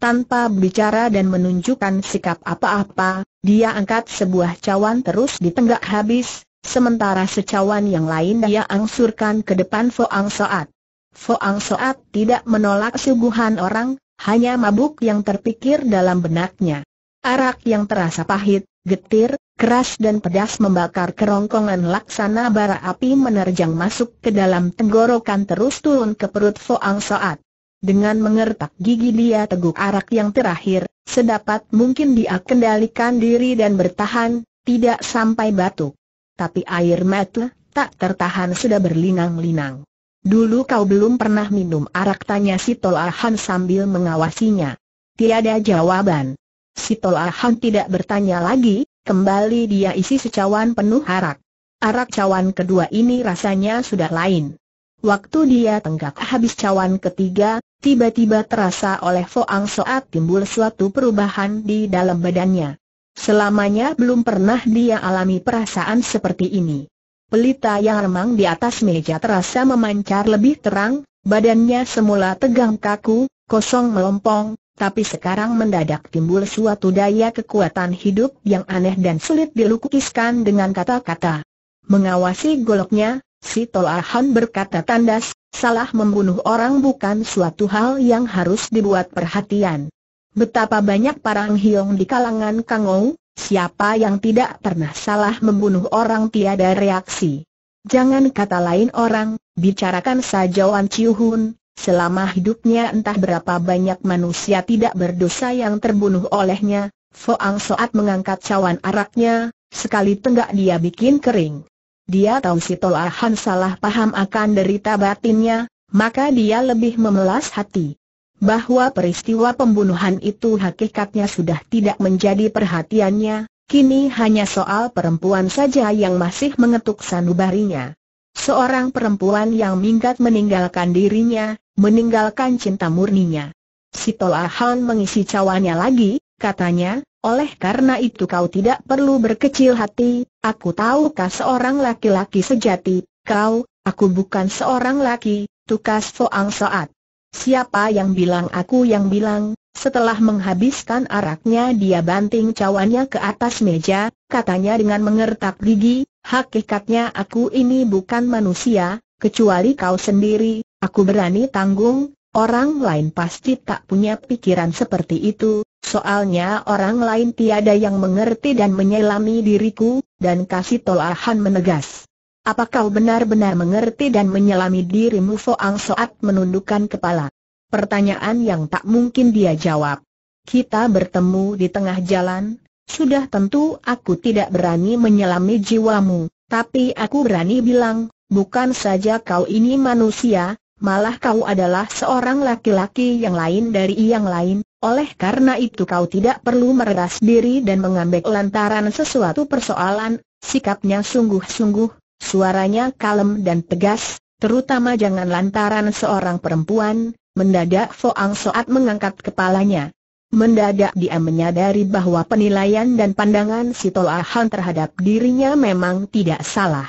Tanpa bicara dan menunjukkan sikap apa-apa, dia angkat sebuah cawan terus ditenggak habis, sementara secawan yang lain dia angsurkan ke depan Foang Soat. Foang Soat tidak menolak suguhan orang, hanya mabuk yang terpikir dalam benaknya. Arak yang terasa pahit, getir, keras dan pedas membakar kerongkongan laksana bara api menerjang masuk ke dalam tenggorokan terus turun ke perut Foang Soat. Dengan mengertak gigi dia teguk arak yang terakhir, sedapat mungkin dia kendalikan diri dan bertahan, tidak sampai batuk. Tapi air mata tak tertahan sudah berlinang-linang. Dulu kau belum pernah minum arak tanya si Tolahan sambil mengawasinya. Tiada jawaban. Si Tolahan tidak bertanya lagi, kembali dia isi secawan penuh arak. Arak cawan kedua ini rasanya sudah lain. Waktu dia tenggak habis cawan ketiga, tiba-tiba terasa oleh Foang Soat timbul suatu perubahan di dalam badannya. Selamanya belum pernah dia alami perasaan seperti ini. Pelita yang remang di atas meja terasa memancar lebih terang, badannya semula tegang kaku, kosong melompong, tapi sekarang mendadak timbul suatu daya kekuatan hidup yang aneh dan sulit dilukiskan dengan kata-kata. Mengawasi goloknya, si Tolahan berkata tandas, salah membunuh orang bukan suatu hal yang harus dibuat perhatian. Betapa banyak parang hiong di kalangan Kangou, Siapa yang tidak pernah salah membunuh orang tiada reaksi? Jangan kata lain orang, bicarakan saja Wan Chiu Hun, selama hidupnya entah berapa banyak manusia tidak berdosa yang terbunuh olehnya, Foang Soat mengangkat cawan araknya, sekali tenggak dia bikin kering. Dia tahu si Tolahan salah paham akan derita batinnya, maka dia lebih memelas hati bahwa peristiwa pembunuhan itu hakikatnya sudah tidak menjadi perhatiannya, kini hanya soal perempuan saja yang masih mengetuk sanubarinya. Seorang perempuan yang minggat meninggalkan dirinya, meninggalkan cinta murninya. Si Tolahan mengisi cawannya lagi, katanya, oleh karena itu kau tidak perlu berkecil hati, aku tahu kau seorang laki-laki sejati, kau, aku bukan seorang laki, tukas Foang Saat. Siapa yang bilang aku yang bilang? Setelah menghabiskan araknya dia banting cawannya ke atas meja, katanya dengan mengertak gigi, hakikatnya aku ini bukan manusia, kecuali kau sendiri, aku berani tanggung, orang lain pasti tak punya pikiran seperti itu, soalnya orang lain tiada yang mengerti dan menyelami diriku, dan kasih tolahan menegas. Apa kau benar-benar mengerti dan menyelami dirimu Foang Soat menundukkan kepala? Pertanyaan yang tak mungkin dia jawab. Kita bertemu di tengah jalan, sudah tentu aku tidak berani menyelami jiwamu, tapi aku berani bilang, bukan saja kau ini manusia, malah kau adalah seorang laki-laki yang lain dari yang lain, oleh karena itu kau tidak perlu mereras diri dan mengambil lantaran sesuatu persoalan, sikapnya sungguh-sungguh, Suaranya kalem dan tegas, terutama jangan lantaran seorang perempuan, mendadak Foang Soat mengangkat kepalanya. Mendadak dia menyadari bahwa penilaian dan pandangan si Toahan terhadap dirinya memang tidak salah.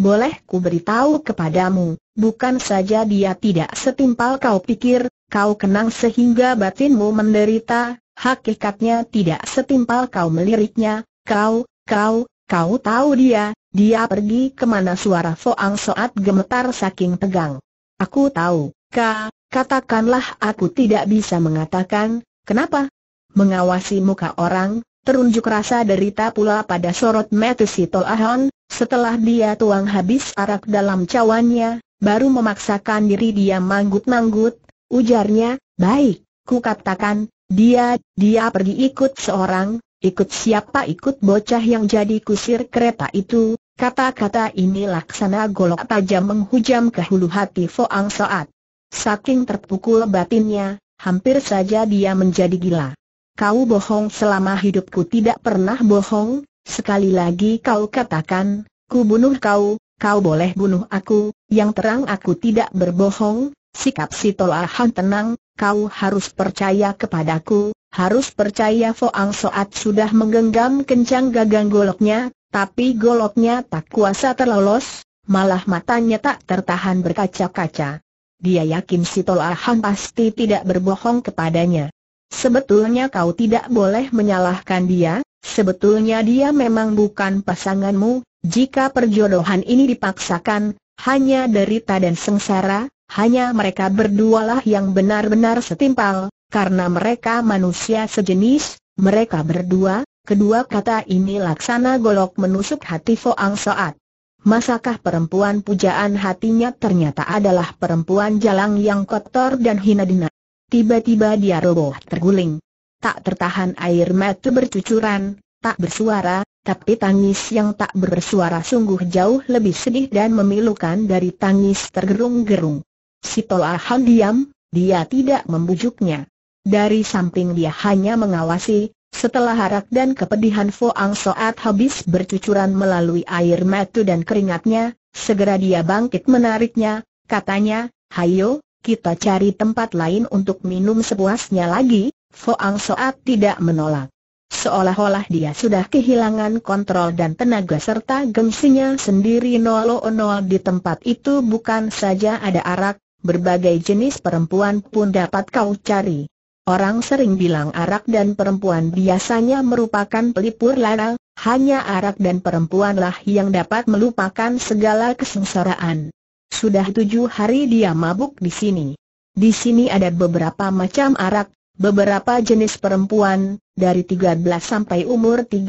Boleh ku beritahu kepadamu, bukan saja dia tidak setimpal kau pikir, kau kenang sehingga batinmu menderita, hakikatnya tidak setimpal kau meliriknya, kau, kau, kau tahu dia, dia pergi kemana suara voang Soat gemetar saking tegang. Aku tahu, Ka, katakanlah aku tidak bisa mengatakan, kenapa? Mengawasi muka orang, terunjuk rasa derita pula pada sorot mata si Ahon, setelah dia tuang habis arak dalam cawannya, baru memaksakan diri dia manggut-manggut, ujarnya, baik, ku katakan, dia, dia pergi ikut seorang, ikut siapa ikut bocah yang jadi kusir kereta itu, Kata-kata ini laksana golok tajam menghujam ke hulu hati Foang Soat. Saking terpukul batinnya, hampir saja dia menjadi gila. Kau bohong selama hidupku tidak pernah bohong, sekali lagi kau katakan, ku bunuh kau, kau boleh bunuh aku, yang terang aku tidak berbohong, sikap si Tolahan tenang, kau harus percaya kepadaku, harus percaya Foang Soat sudah menggenggam kencang gagang goloknya, tapi goloknya tak kuasa terlolos, malah matanya tak tertahan berkaca-kaca. Dia yakin si Tolahan pasti tidak berbohong kepadanya. Sebetulnya kau tidak boleh menyalahkan dia, sebetulnya dia memang bukan pasanganmu, jika perjodohan ini dipaksakan, hanya derita dan sengsara, hanya mereka berdualah yang benar-benar setimpal, karena mereka manusia sejenis, mereka berdua, Kedua kata ini laksana golok menusuk hati Foang Soat. Masakah perempuan pujaan hatinya ternyata adalah perempuan jalang yang kotor dan hina dina? Tiba-tiba dia roboh terguling. Tak tertahan air mata bercucuran, tak bersuara, tapi tangis yang tak bersuara sungguh jauh lebih sedih dan memilukan dari tangis tergerung-gerung. Si Toahan diam, dia tidak membujuknya. Dari samping dia hanya mengawasi, setelah harap dan kepedihan Foang Soat habis bercucuran melalui air mata dan keringatnya, segera dia bangkit menariknya, katanya, Hayo, kita cari tempat lain untuk minum sepuasnya lagi, Foang Soat tidak menolak. Seolah-olah dia sudah kehilangan kontrol dan tenaga serta gengsinya sendiri nol-nol di tempat itu bukan saja ada arak, berbagai jenis perempuan pun dapat kau cari. Orang sering bilang arak dan perempuan biasanya merupakan pelipur lara, hanya arak dan perempuanlah yang dapat melupakan segala kesengsaraan. Sudah tujuh hari dia mabuk di sini. Di sini ada beberapa macam arak, beberapa jenis perempuan, dari 13 sampai umur 30.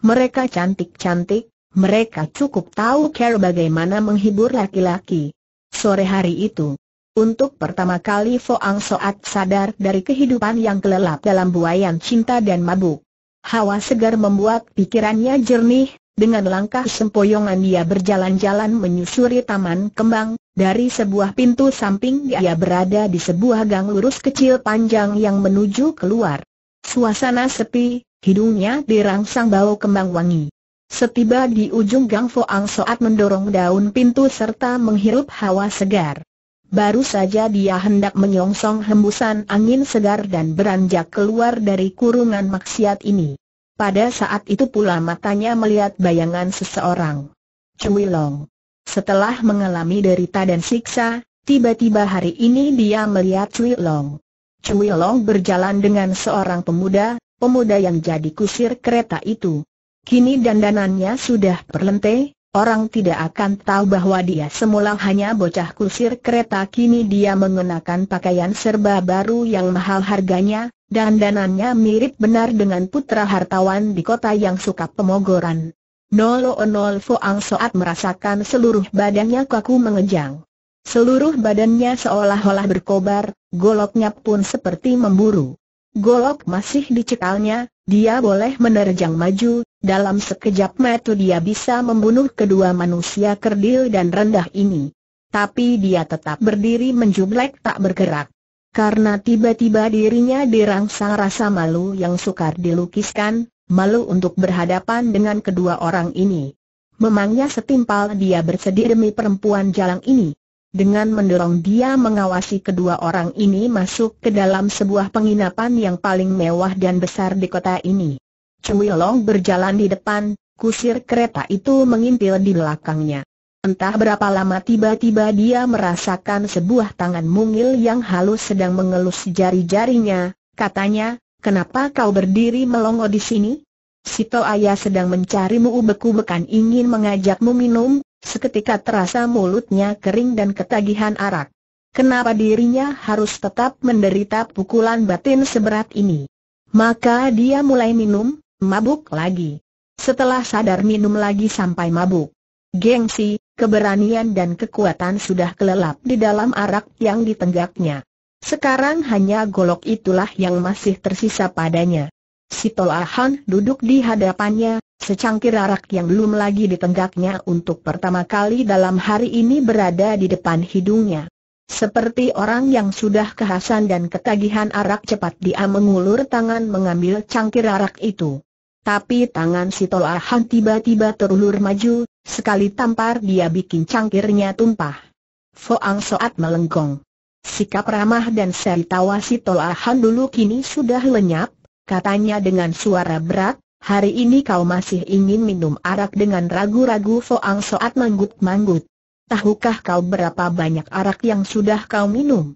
Mereka cantik-cantik, mereka cukup tahu care bagaimana menghibur laki-laki. Sore hari itu, untuk pertama kali Foang Soat sadar dari kehidupan yang kelelap dalam buayan cinta dan mabuk. Hawa segar membuat pikirannya jernih, dengan langkah sempoyongan dia berjalan-jalan menyusuri taman kembang, dari sebuah pintu samping dia berada di sebuah gang lurus kecil panjang yang menuju keluar. Suasana sepi, hidungnya dirangsang bau kembang wangi. Setiba di ujung gang Foang Soat mendorong daun pintu serta menghirup hawa segar. Baru saja dia hendak menyongsong hembusan angin segar dan beranjak keluar dari kurungan maksiat ini. Pada saat itu pula matanya melihat bayangan seseorang. Cui Long. Setelah mengalami derita dan siksa, tiba-tiba hari ini dia melihat Cui Long. Cui Long berjalan dengan seorang pemuda, pemuda yang jadi kusir kereta itu. Kini dandanannya sudah perlenteh? orang tidak akan tahu bahwa dia semula hanya bocah kusir kereta kini dia mengenakan pakaian serba baru yang mahal harganya, dan danannya mirip benar dengan putra hartawan di kota yang suka pemogoran. Nolo Onolfo Ang Soat merasakan seluruh badannya kaku mengejang. Seluruh badannya seolah-olah berkobar, goloknya pun seperti memburu. Golok masih dicekalnya, dia boleh menerjang maju, dalam sekejap mata dia bisa membunuh kedua manusia kerdil dan rendah ini. Tapi dia tetap berdiri menjublek tak bergerak. Karena tiba-tiba dirinya dirangsang rasa malu yang sukar dilukiskan, malu untuk berhadapan dengan kedua orang ini. Memangnya setimpal dia bersedih demi perempuan jalang ini. Dengan mendorong dia mengawasi kedua orang ini masuk ke dalam sebuah penginapan yang paling mewah dan besar di kota ini. Cui Long berjalan di depan, kusir kereta itu mengintil di belakangnya. Entah berapa lama tiba-tiba dia merasakan sebuah tangan mungil yang halus sedang mengelus jari-jarinya, katanya, kenapa kau berdiri melongo di sini? Sito Ayah sedang mencarimu ubeku ubekan ingin mengajakmu minum, seketika terasa mulutnya kering dan ketagihan arak. Kenapa dirinya harus tetap menderita pukulan batin seberat ini? Maka dia mulai minum, Mabuk lagi. Setelah sadar minum lagi sampai mabuk. Gengsi, keberanian dan kekuatan sudah kelelap di dalam arak yang ditenggaknya. Sekarang hanya golok itulah yang masih tersisa padanya. Si Tolahan duduk di hadapannya, secangkir arak yang belum lagi ditenggaknya untuk pertama kali dalam hari ini berada di depan hidungnya. Seperti orang yang sudah kehasan dan ketagihan arak cepat dia mengulur tangan mengambil cangkir arak itu. Tapi tangan si Toahan tiba-tiba terulur maju, sekali tampar dia bikin cangkirnya tumpah. Foang Soat melengkong. Sikap ramah dan seri tawa si Toahan dulu kini sudah lenyap, katanya dengan suara berat, hari ini kau masih ingin minum arak dengan ragu-ragu Foang Soat manggut-manggut. Tahukah kau berapa banyak arak yang sudah kau minum?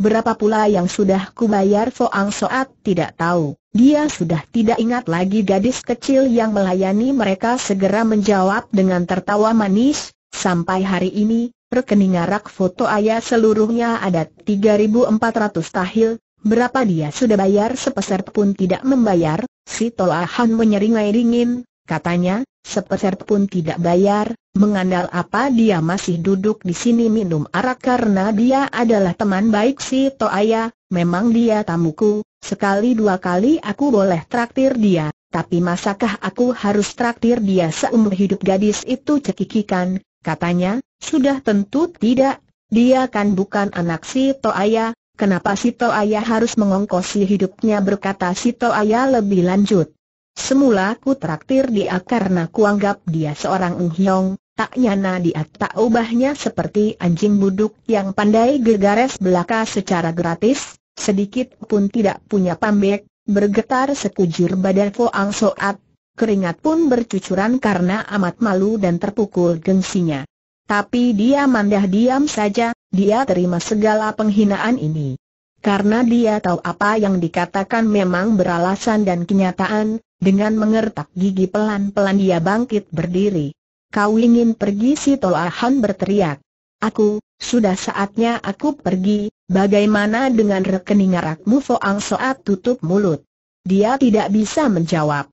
Berapa pula yang sudah kubayar Foang Soat tidak tahu. Dia sudah tidak ingat lagi gadis kecil yang melayani mereka segera menjawab dengan tertawa manis, sampai hari ini, rekening arak foto ayah seluruhnya ada 3.400 tahil, berapa dia sudah bayar sepeser pun tidak membayar, si Tolahan menyeringai ringin. Katanya, sepeser pun tidak bayar, mengandal apa dia masih duduk di sini minum arak karena dia adalah teman baik si Toaya, memang dia tamuku, sekali dua kali aku boleh traktir dia, tapi masakah aku harus traktir dia seumur hidup gadis itu cekikikan, katanya, sudah tentu tidak, dia kan bukan anak si Toaya, Kenapa si Toaya harus mengongkosi hidupnya berkata si Toaya lebih lanjut. Semula ku traktir dia karena kuanggap dia seorang Unghyong, tak nyana dia tak ubahnya seperti anjing buduk yang pandai gegares belaka secara gratis, sedikit pun tidak punya pambek, bergetar sekujur badan Foang Soat, keringat pun bercucuran karena amat malu dan terpukul gengsinya. Tapi dia mandah diam saja, dia terima segala penghinaan ini. Karena dia tahu apa yang dikatakan memang beralasan dan kenyataan, dengan mengertak gigi pelan-pelan dia bangkit berdiri. Kau ingin pergi si Tolahan berteriak. Aku, sudah saatnya aku pergi, bagaimana dengan rekening arakmu Foang Soat tutup mulut. Dia tidak bisa menjawab.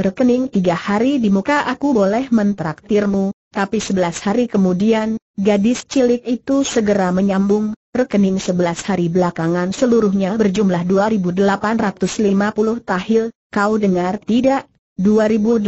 Rekening tiga hari di muka aku boleh mentraktirmu, tapi sebelas hari kemudian, Gadis cilik itu segera menyambung, rekening 11 hari belakangan seluruhnya berjumlah 2.850 tahil, kau dengar tidak? 2.850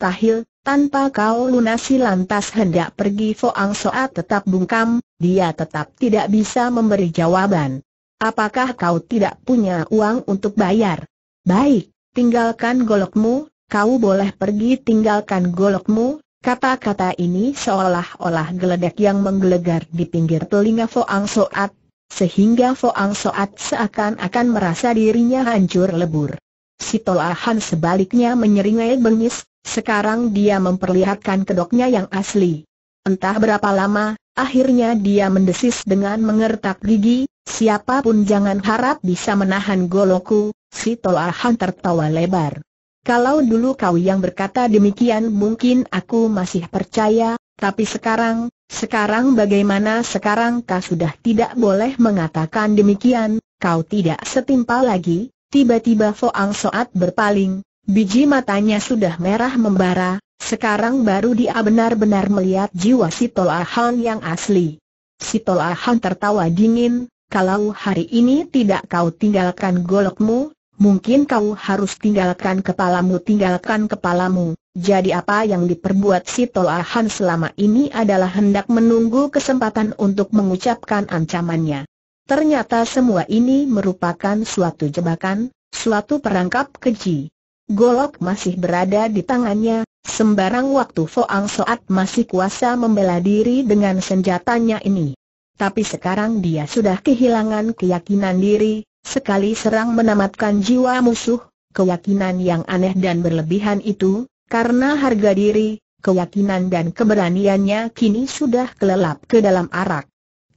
tahil, tanpa kau lunasi lantas hendak pergi Foang Soat tetap bungkam, dia tetap tidak bisa memberi jawaban. Apakah kau tidak punya uang untuk bayar? Baik, tinggalkan golokmu, kau boleh pergi tinggalkan golokmu, Kata-kata ini seolah-olah geledek yang menggelegar di pinggir telinga Foang Soat, sehingga Foang Soat seakan-akan merasa dirinya hancur lebur. Si Tolahan sebaliknya menyeringai bengis, sekarang dia memperlihatkan kedoknya yang asli. Entah berapa lama, akhirnya dia mendesis dengan mengertak gigi, siapapun jangan harap bisa menahan goloku, si Tolahan tertawa lebar. Kalau dulu kau yang berkata demikian mungkin aku masih percaya, tapi sekarang, sekarang bagaimana sekarang kau sudah tidak boleh mengatakan demikian, kau tidak setimpal lagi, tiba-tiba Foang Soat berpaling, biji matanya sudah merah membara, sekarang baru dia benar-benar melihat jiwa si Tolahan yang asli. Si Tolahan tertawa dingin, kalau hari ini tidak kau tinggalkan golokmu, mungkin kau harus tinggalkan kepalamu tinggalkan kepalamu. Jadi apa yang diperbuat si Tolahan selama ini adalah hendak menunggu kesempatan untuk mengucapkan ancamannya. Ternyata semua ini merupakan suatu jebakan, suatu perangkap keji. Golok masih berada di tangannya, sembarang waktu Foang Soat masih kuasa membela diri dengan senjatanya ini. Tapi sekarang dia sudah kehilangan keyakinan diri, Sekali serang menamatkan jiwa musuh, keyakinan yang aneh dan berlebihan itu, karena harga diri, keyakinan dan keberaniannya kini sudah kelelap ke dalam arak.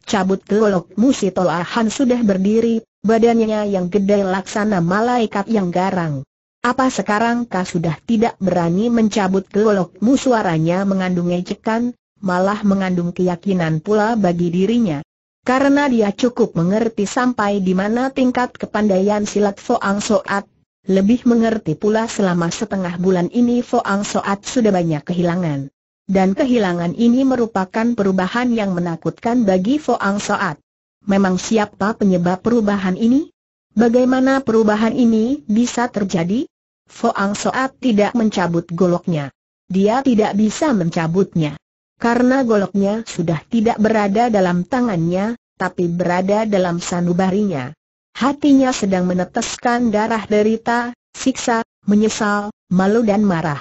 Cabut kelolok tolahan sudah berdiri, badannya yang gede laksana malaikat yang garang. Apa sekarang kah sudah tidak berani mencabut kelolokmu suaranya mengandung ejekan, malah mengandung keyakinan pula bagi dirinya. Karena dia cukup mengerti sampai di mana tingkat kepandaian silat Foang Soat, lebih mengerti pula selama setengah bulan ini Foang Soat sudah banyak kehilangan. Dan kehilangan ini merupakan perubahan yang menakutkan bagi Foang Soat. Memang siapa penyebab perubahan ini? Bagaimana perubahan ini bisa terjadi? Foang Soat tidak mencabut goloknya. Dia tidak bisa mencabutnya. Karena goloknya sudah tidak berada dalam tangannya, tapi berada dalam sanubarinya. Hatinya sedang meneteskan darah derita, siksa, menyesal, malu dan marah.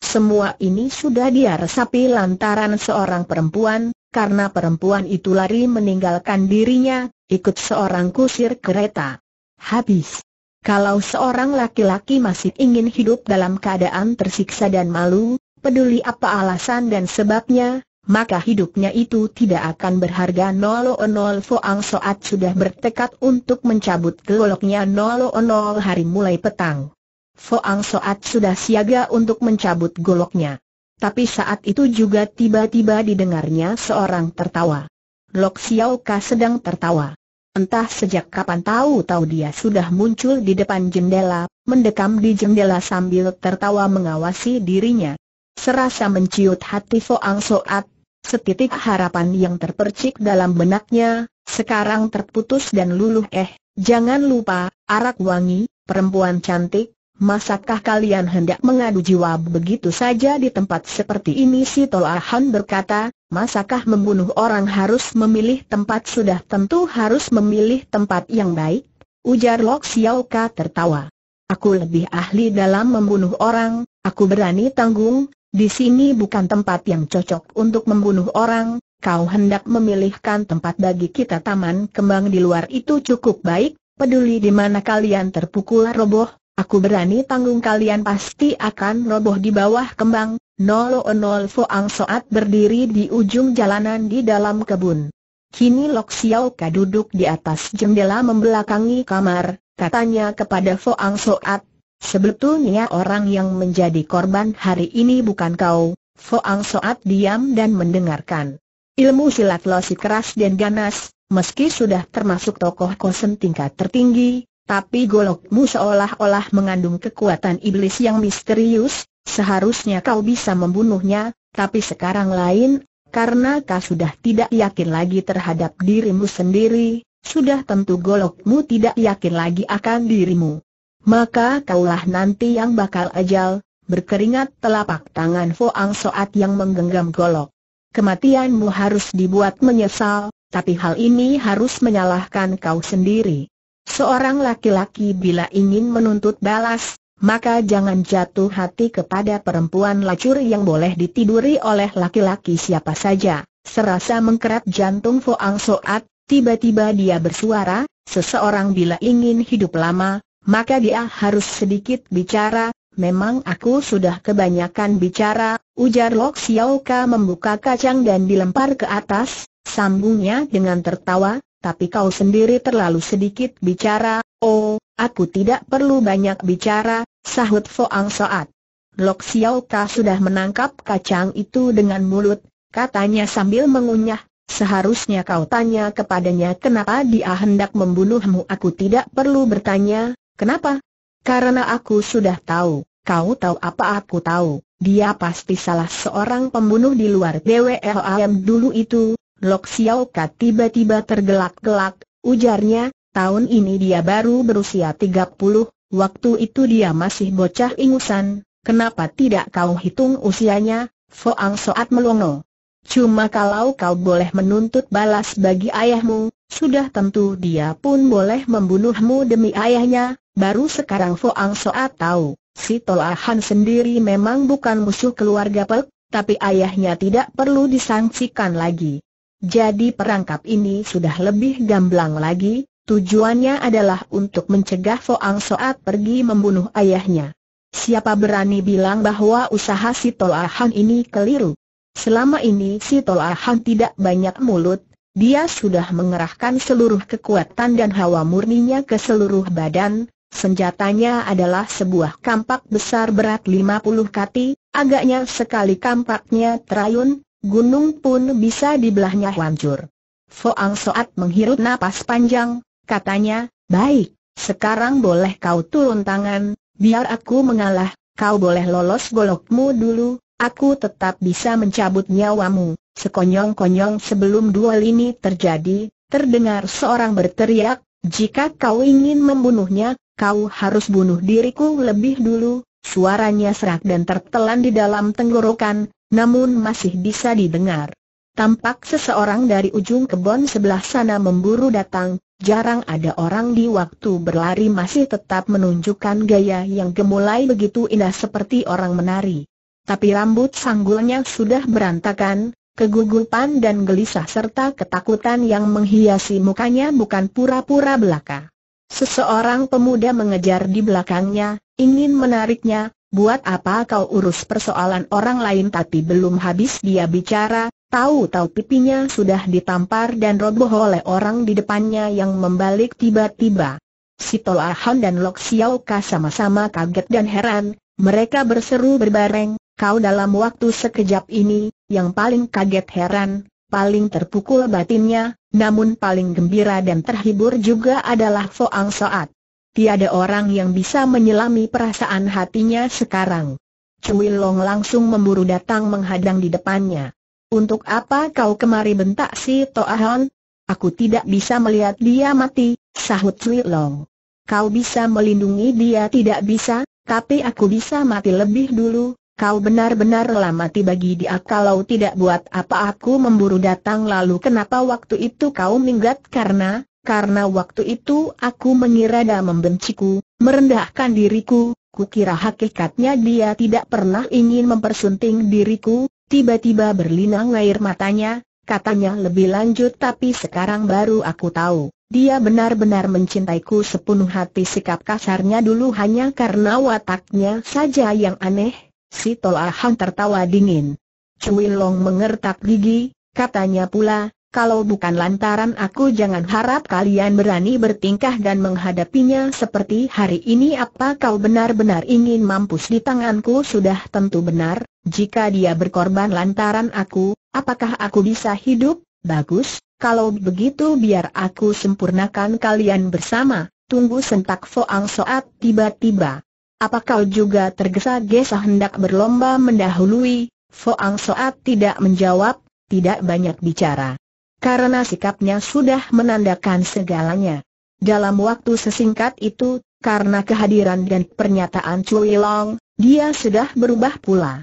Semua ini sudah dia resapi lantaran seorang perempuan, karena perempuan itu lari meninggalkan dirinya, ikut seorang kusir kereta. Habis. Kalau seorang laki-laki masih ingin hidup dalam keadaan tersiksa dan malu, peduli apa alasan dan sebabnya, maka hidupnya itu tidak akan berharga nol nol Foang Soat sudah bertekad untuk mencabut goloknya nol nol hari mulai petang. Foang Soat sudah siaga untuk mencabut goloknya. Tapi saat itu juga tiba-tiba didengarnya seorang tertawa. Lok Xiao Ka sedang tertawa. Entah sejak kapan tahu-tahu dia sudah muncul di depan jendela, mendekam di jendela sambil tertawa mengawasi dirinya. Serasa menciut hati Soang Soat, setitik harapan yang terpercik dalam benaknya, sekarang terputus dan luluh eh, jangan lupa, arak wangi, perempuan cantik, Masakah kalian hendak mengadu jiwa begitu saja di tempat seperti ini? Si Tolahan berkata, masakah membunuh orang harus memilih tempat? Sudah tentu harus memilih tempat yang baik, ujar Lok Xiaoka tertawa. Aku lebih ahli dalam membunuh orang, aku berani tanggung, di sini bukan tempat yang cocok untuk membunuh orang, kau hendak memilihkan tempat bagi kita taman kembang di luar itu cukup baik, peduli di mana kalian terpukul roboh, aku berani tanggung kalian pasti akan roboh di bawah kembang, Nolo Nol Foang Soat berdiri di ujung jalanan di dalam kebun. Kini Lok Xiao Ka duduk di atas jendela membelakangi kamar, katanya kepada Fo Ang Soat, Sebetulnya orang yang menjadi korban hari ini bukan kau, Foang Soat diam dan mendengarkan. Ilmu silat lo keras dan ganas, meski sudah termasuk tokoh kosen tingkat tertinggi, tapi golokmu seolah-olah mengandung kekuatan iblis yang misterius, seharusnya kau bisa membunuhnya, tapi sekarang lain, karena kau sudah tidak yakin lagi terhadap dirimu sendiri, sudah tentu golokmu tidak yakin lagi akan dirimu maka kaulah nanti yang bakal ajal, berkeringat telapak tangan Foang Soat yang menggenggam golok. Kematianmu harus dibuat menyesal, tapi hal ini harus menyalahkan kau sendiri. Seorang laki-laki bila ingin menuntut balas, maka jangan jatuh hati kepada perempuan lacur yang boleh ditiduri oleh laki-laki siapa saja. Serasa mengkerat jantung Foang Soat, tiba-tiba dia bersuara, seseorang bila ingin hidup lama, maka dia harus sedikit bicara, memang aku sudah kebanyakan bicara, ujar Lok Xiao Ka membuka kacang dan dilempar ke atas, sambungnya dengan tertawa, tapi kau sendiri terlalu sedikit bicara, oh, aku tidak perlu banyak bicara, sahut Foang Soat. Lok Xiao Ka sudah menangkap kacang itu dengan mulut, katanya sambil mengunyah, Seharusnya kau tanya kepadanya kenapa dia hendak membunuhmu Aku tidak perlu bertanya, Kenapa? Karena aku sudah tahu. Kau tahu apa aku tahu? Dia pasti salah seorang pembunuh di luar DWLAM dulu itu. Lok Xiao tiba-tiba tergelak-gelak, ujarnya, tahun ini dia baru berusia 30, waktu itu dia masih bocah ingusan, kenapa tidak kau hitung usianya, Foang Soat melongo. Cuma kalau kau boleh menuntut balas bagi ayahmu, sudah tentu dia pun boleh membunuhmu demi ayahnya, baru sekarang Foang Soat tahu, si Tolahan sendiri memang bukan musuh keluarga Pek, tapi ayahnya tidak perlu disangsikan lagi. Jadi perangkap ini sudah lebih gamblang lagi, tujuannya adalah untuk mencegah Foang Soat pergi membunuh ayahnya. Siapa berani bilang bahwa usaha si Tolahan ini keliru? Selama ini si Tolahan tidak banyak mulut, dia sudah mengerahkan seluruh kekuatan dan hawa murninya ke seluruh badan, senjatanya adalah sebuah kampak besar berat 50 kati, agaknya sekali kampaknya terayun, gunung pun bisa dibelahnya hancur. Foang Soat menghirup napas panjang, katanya, baik, sekarang boleh kau turun tangan, biar aku mengalah, kau boleh lolos golokmu dulu, aku tetap bisa mencabut nyawamu. Sekonyong-konyong sebelum duel ini terjadi, terdengar seorang berteriak, jika kau ingin membunuhnya, kau harus bunuh diriku lebih dulu, suaranya serak dan tertelan di dalam tenggorokan, namun masih bisa didengar. Tampak seseorang dari ujung kebon sebelah sana memburu datang, jarang ada orang di waktu berlari masih tetap menunjukkan gaya yang gemulai begitu indah seperti orang menari. Tapi rambut sanggulnya sudah berantakan, Kegugupan dan gelisah serta ketakutan yang menghiasi mukanya bukan pura-pura belaka. Seseorang pemuda mengejar di belakangnya, ingin menariknya, buat apa kau urus persoalan orang lain tapi belum habis dia bicara, tahu-tahu pipinya sudah ditampar dan roboh oleh orang di depannya yang membalik tiba-tiba. Si Toahan dan Lok Xiao Ka sama-sama kaget dan heran, mereka berseru berbareng, kau dalam waktu sekejap ini, yang paling kaget heran, paling terpukul batinnya, namun paling gembira dan terhibur juga adalah Foang Soat. Tiada orang yang bisa menyelami perasaan hatinya sekarang. Cui Long langsung memburu datang menghadang di depannya. Untuk apa kau kemari bentak si Toahon? Aku tidak bisa melihat dia mati, sahut Cui Long. Kau bisa melindungi dia tidak bisa, tapi aku bisa mati lebih dulu, Kau benar-benar lama tiba dia kalau tidak buat apa aku memburu datang lalu kenapa waktu itu kau minggat karena, karena waktu itu aku mengira dia membenciku, merendahkan diriku, kukira hakikatnya dia tidak pernah ingin mempersunting diriku, tiba-tiba berlinang air matanya, katanya lebih lanjut tapi sekarang baru aku tahu. Dia benar-benar mencintaiku sepenuh hati sikap kasarnya dulu hanya karena wataknya saja yang aneh, Si Toa Hang tertawa dingin. Cui Long mengertak gigi, katanya pula, kalau bukan lantaran aku jangan harap kalian berani bertingkah dan menghadapinya seperti hari ini apa kau benar-benar ingin mampus di tanganku sudah tentu benar, jika dia berkorban lantaran aku, apakah aku bisa hidup? Bagus, kalau begitu biar aku sempurnakan kalian bersama, tunggu sentak Foang Soat tiba-tiba. Apa kau juga tergesa-gesa hendak berlomba mendahului? Foang Soat tidak menjawab, tidak banyak bicara. Karena sikapnya sudah menandakan segalanya. Dalam waktu sesingkat itu, karena kehadiran dan pernyataan Cui Long, dia sudah berubah pula.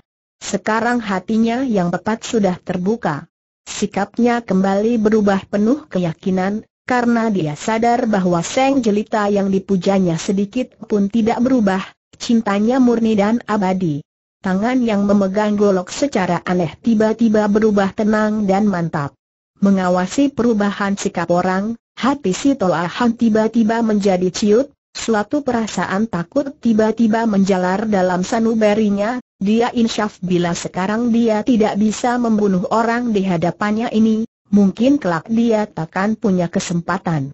Sekarang hatinya yang tepat sudah terbuka. Sikapnya kembali berubah penuh keyakinan, karena dia sadar bahwa Seng Jelita yang dipujanya sedikit pun tidak berubah, Cintanya murni dan abadi. Tangan yang memegang golok secara aneh tiba-tiba berubah tenang dan mantap. Mengawasi perubahan sikap orang, hati si Tolahan tiba-tiba menjadi ciut, suatu perasaan takut tiba-tiba menjalar dalam sanubarinya, dia insyaf bila sekarang dia tidak bisa membunuh orang di hadapannya ini, mungkin kelak dia takkan punya kesempatan.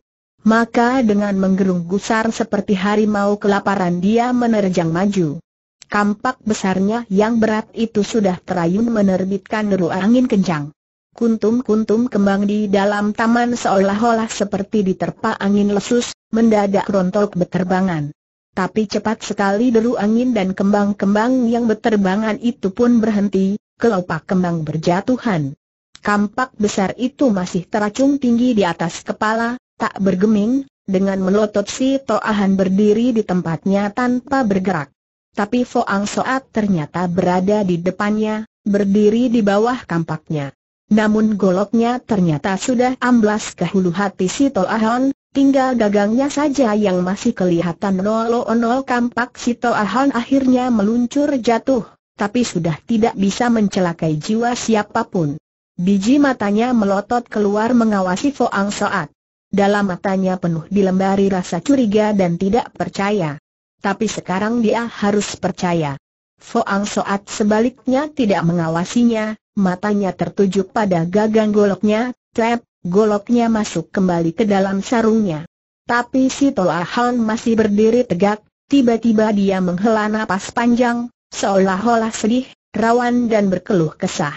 Maka dengan menggerung gusar seperti harimau kelaparan dia menerjang maju. Kampak besarnya yang berat itu sudah terayun menerbitkan deru angin kencang. Kuntum-kuntum kembang di dalam taman seolah-olah seperti diterpa angin lesus, mendadak rontok beterbangan. Tapi cepat sekali deru angin dan kembang-kembang yang beterbangan itu pun berhenti, kelopak kembang berjatuhan. Kampak besar itu masih teracung tinggi di atas kepala, tak bergeming, dengan melotot si Toahan berdiri di tempatnya tanpa bergerak. Tapi Foang Soat ternyata berada di depannya, berdiri di bawah kampaknya. Namun goloknya ternyata sudah amblas ke hulu hati si Toahan, tinggal gagangnya saja yang masih kelihatan nol-nol kampak si Toahan akhirnya meluncur jatuh, tapi sudah tidak bisa mencelakai jiwa siapapun. Biji matanya melotot keluar mengawasi Foang Soat. Dalam matanya penuh dilembari rasa curiga dan tidak percaya. Tapi sekarang dia harus percaya. Foang Soat sebaliknya tidak mengawasinya, matanya tertuju pada gagang goloknya, trap, goloknya masuk kembali ke dalam sarungnya. Tapi si Han masih berdiri tegak, tiba-tiba dia menghela napas panjang, seolah-olah sedih, rawan dan berkeluh kesah.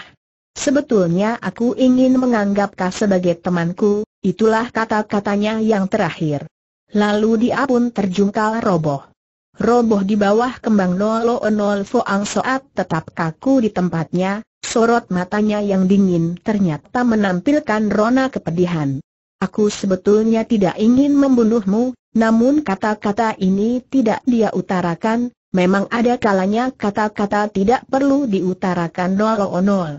Sebetulnya aku ingin menganggap kau sebagai temanku, Itulah kata-katanya yang terakhir. Lalu dia pun terjungkal roboh. Roboh di bawah kembang Nolo Nol Foang Soat tetap kaku di tempatnya, sorot matanya yang dingin ternyata menampilkan rona kepedihan. Aku sebetulnya tidak ingin membunuhmu, namun kata-kata ini tidak dia utarakan, memang ada kalanya kata-kata tidak perlu diutarakan Nolo Nol.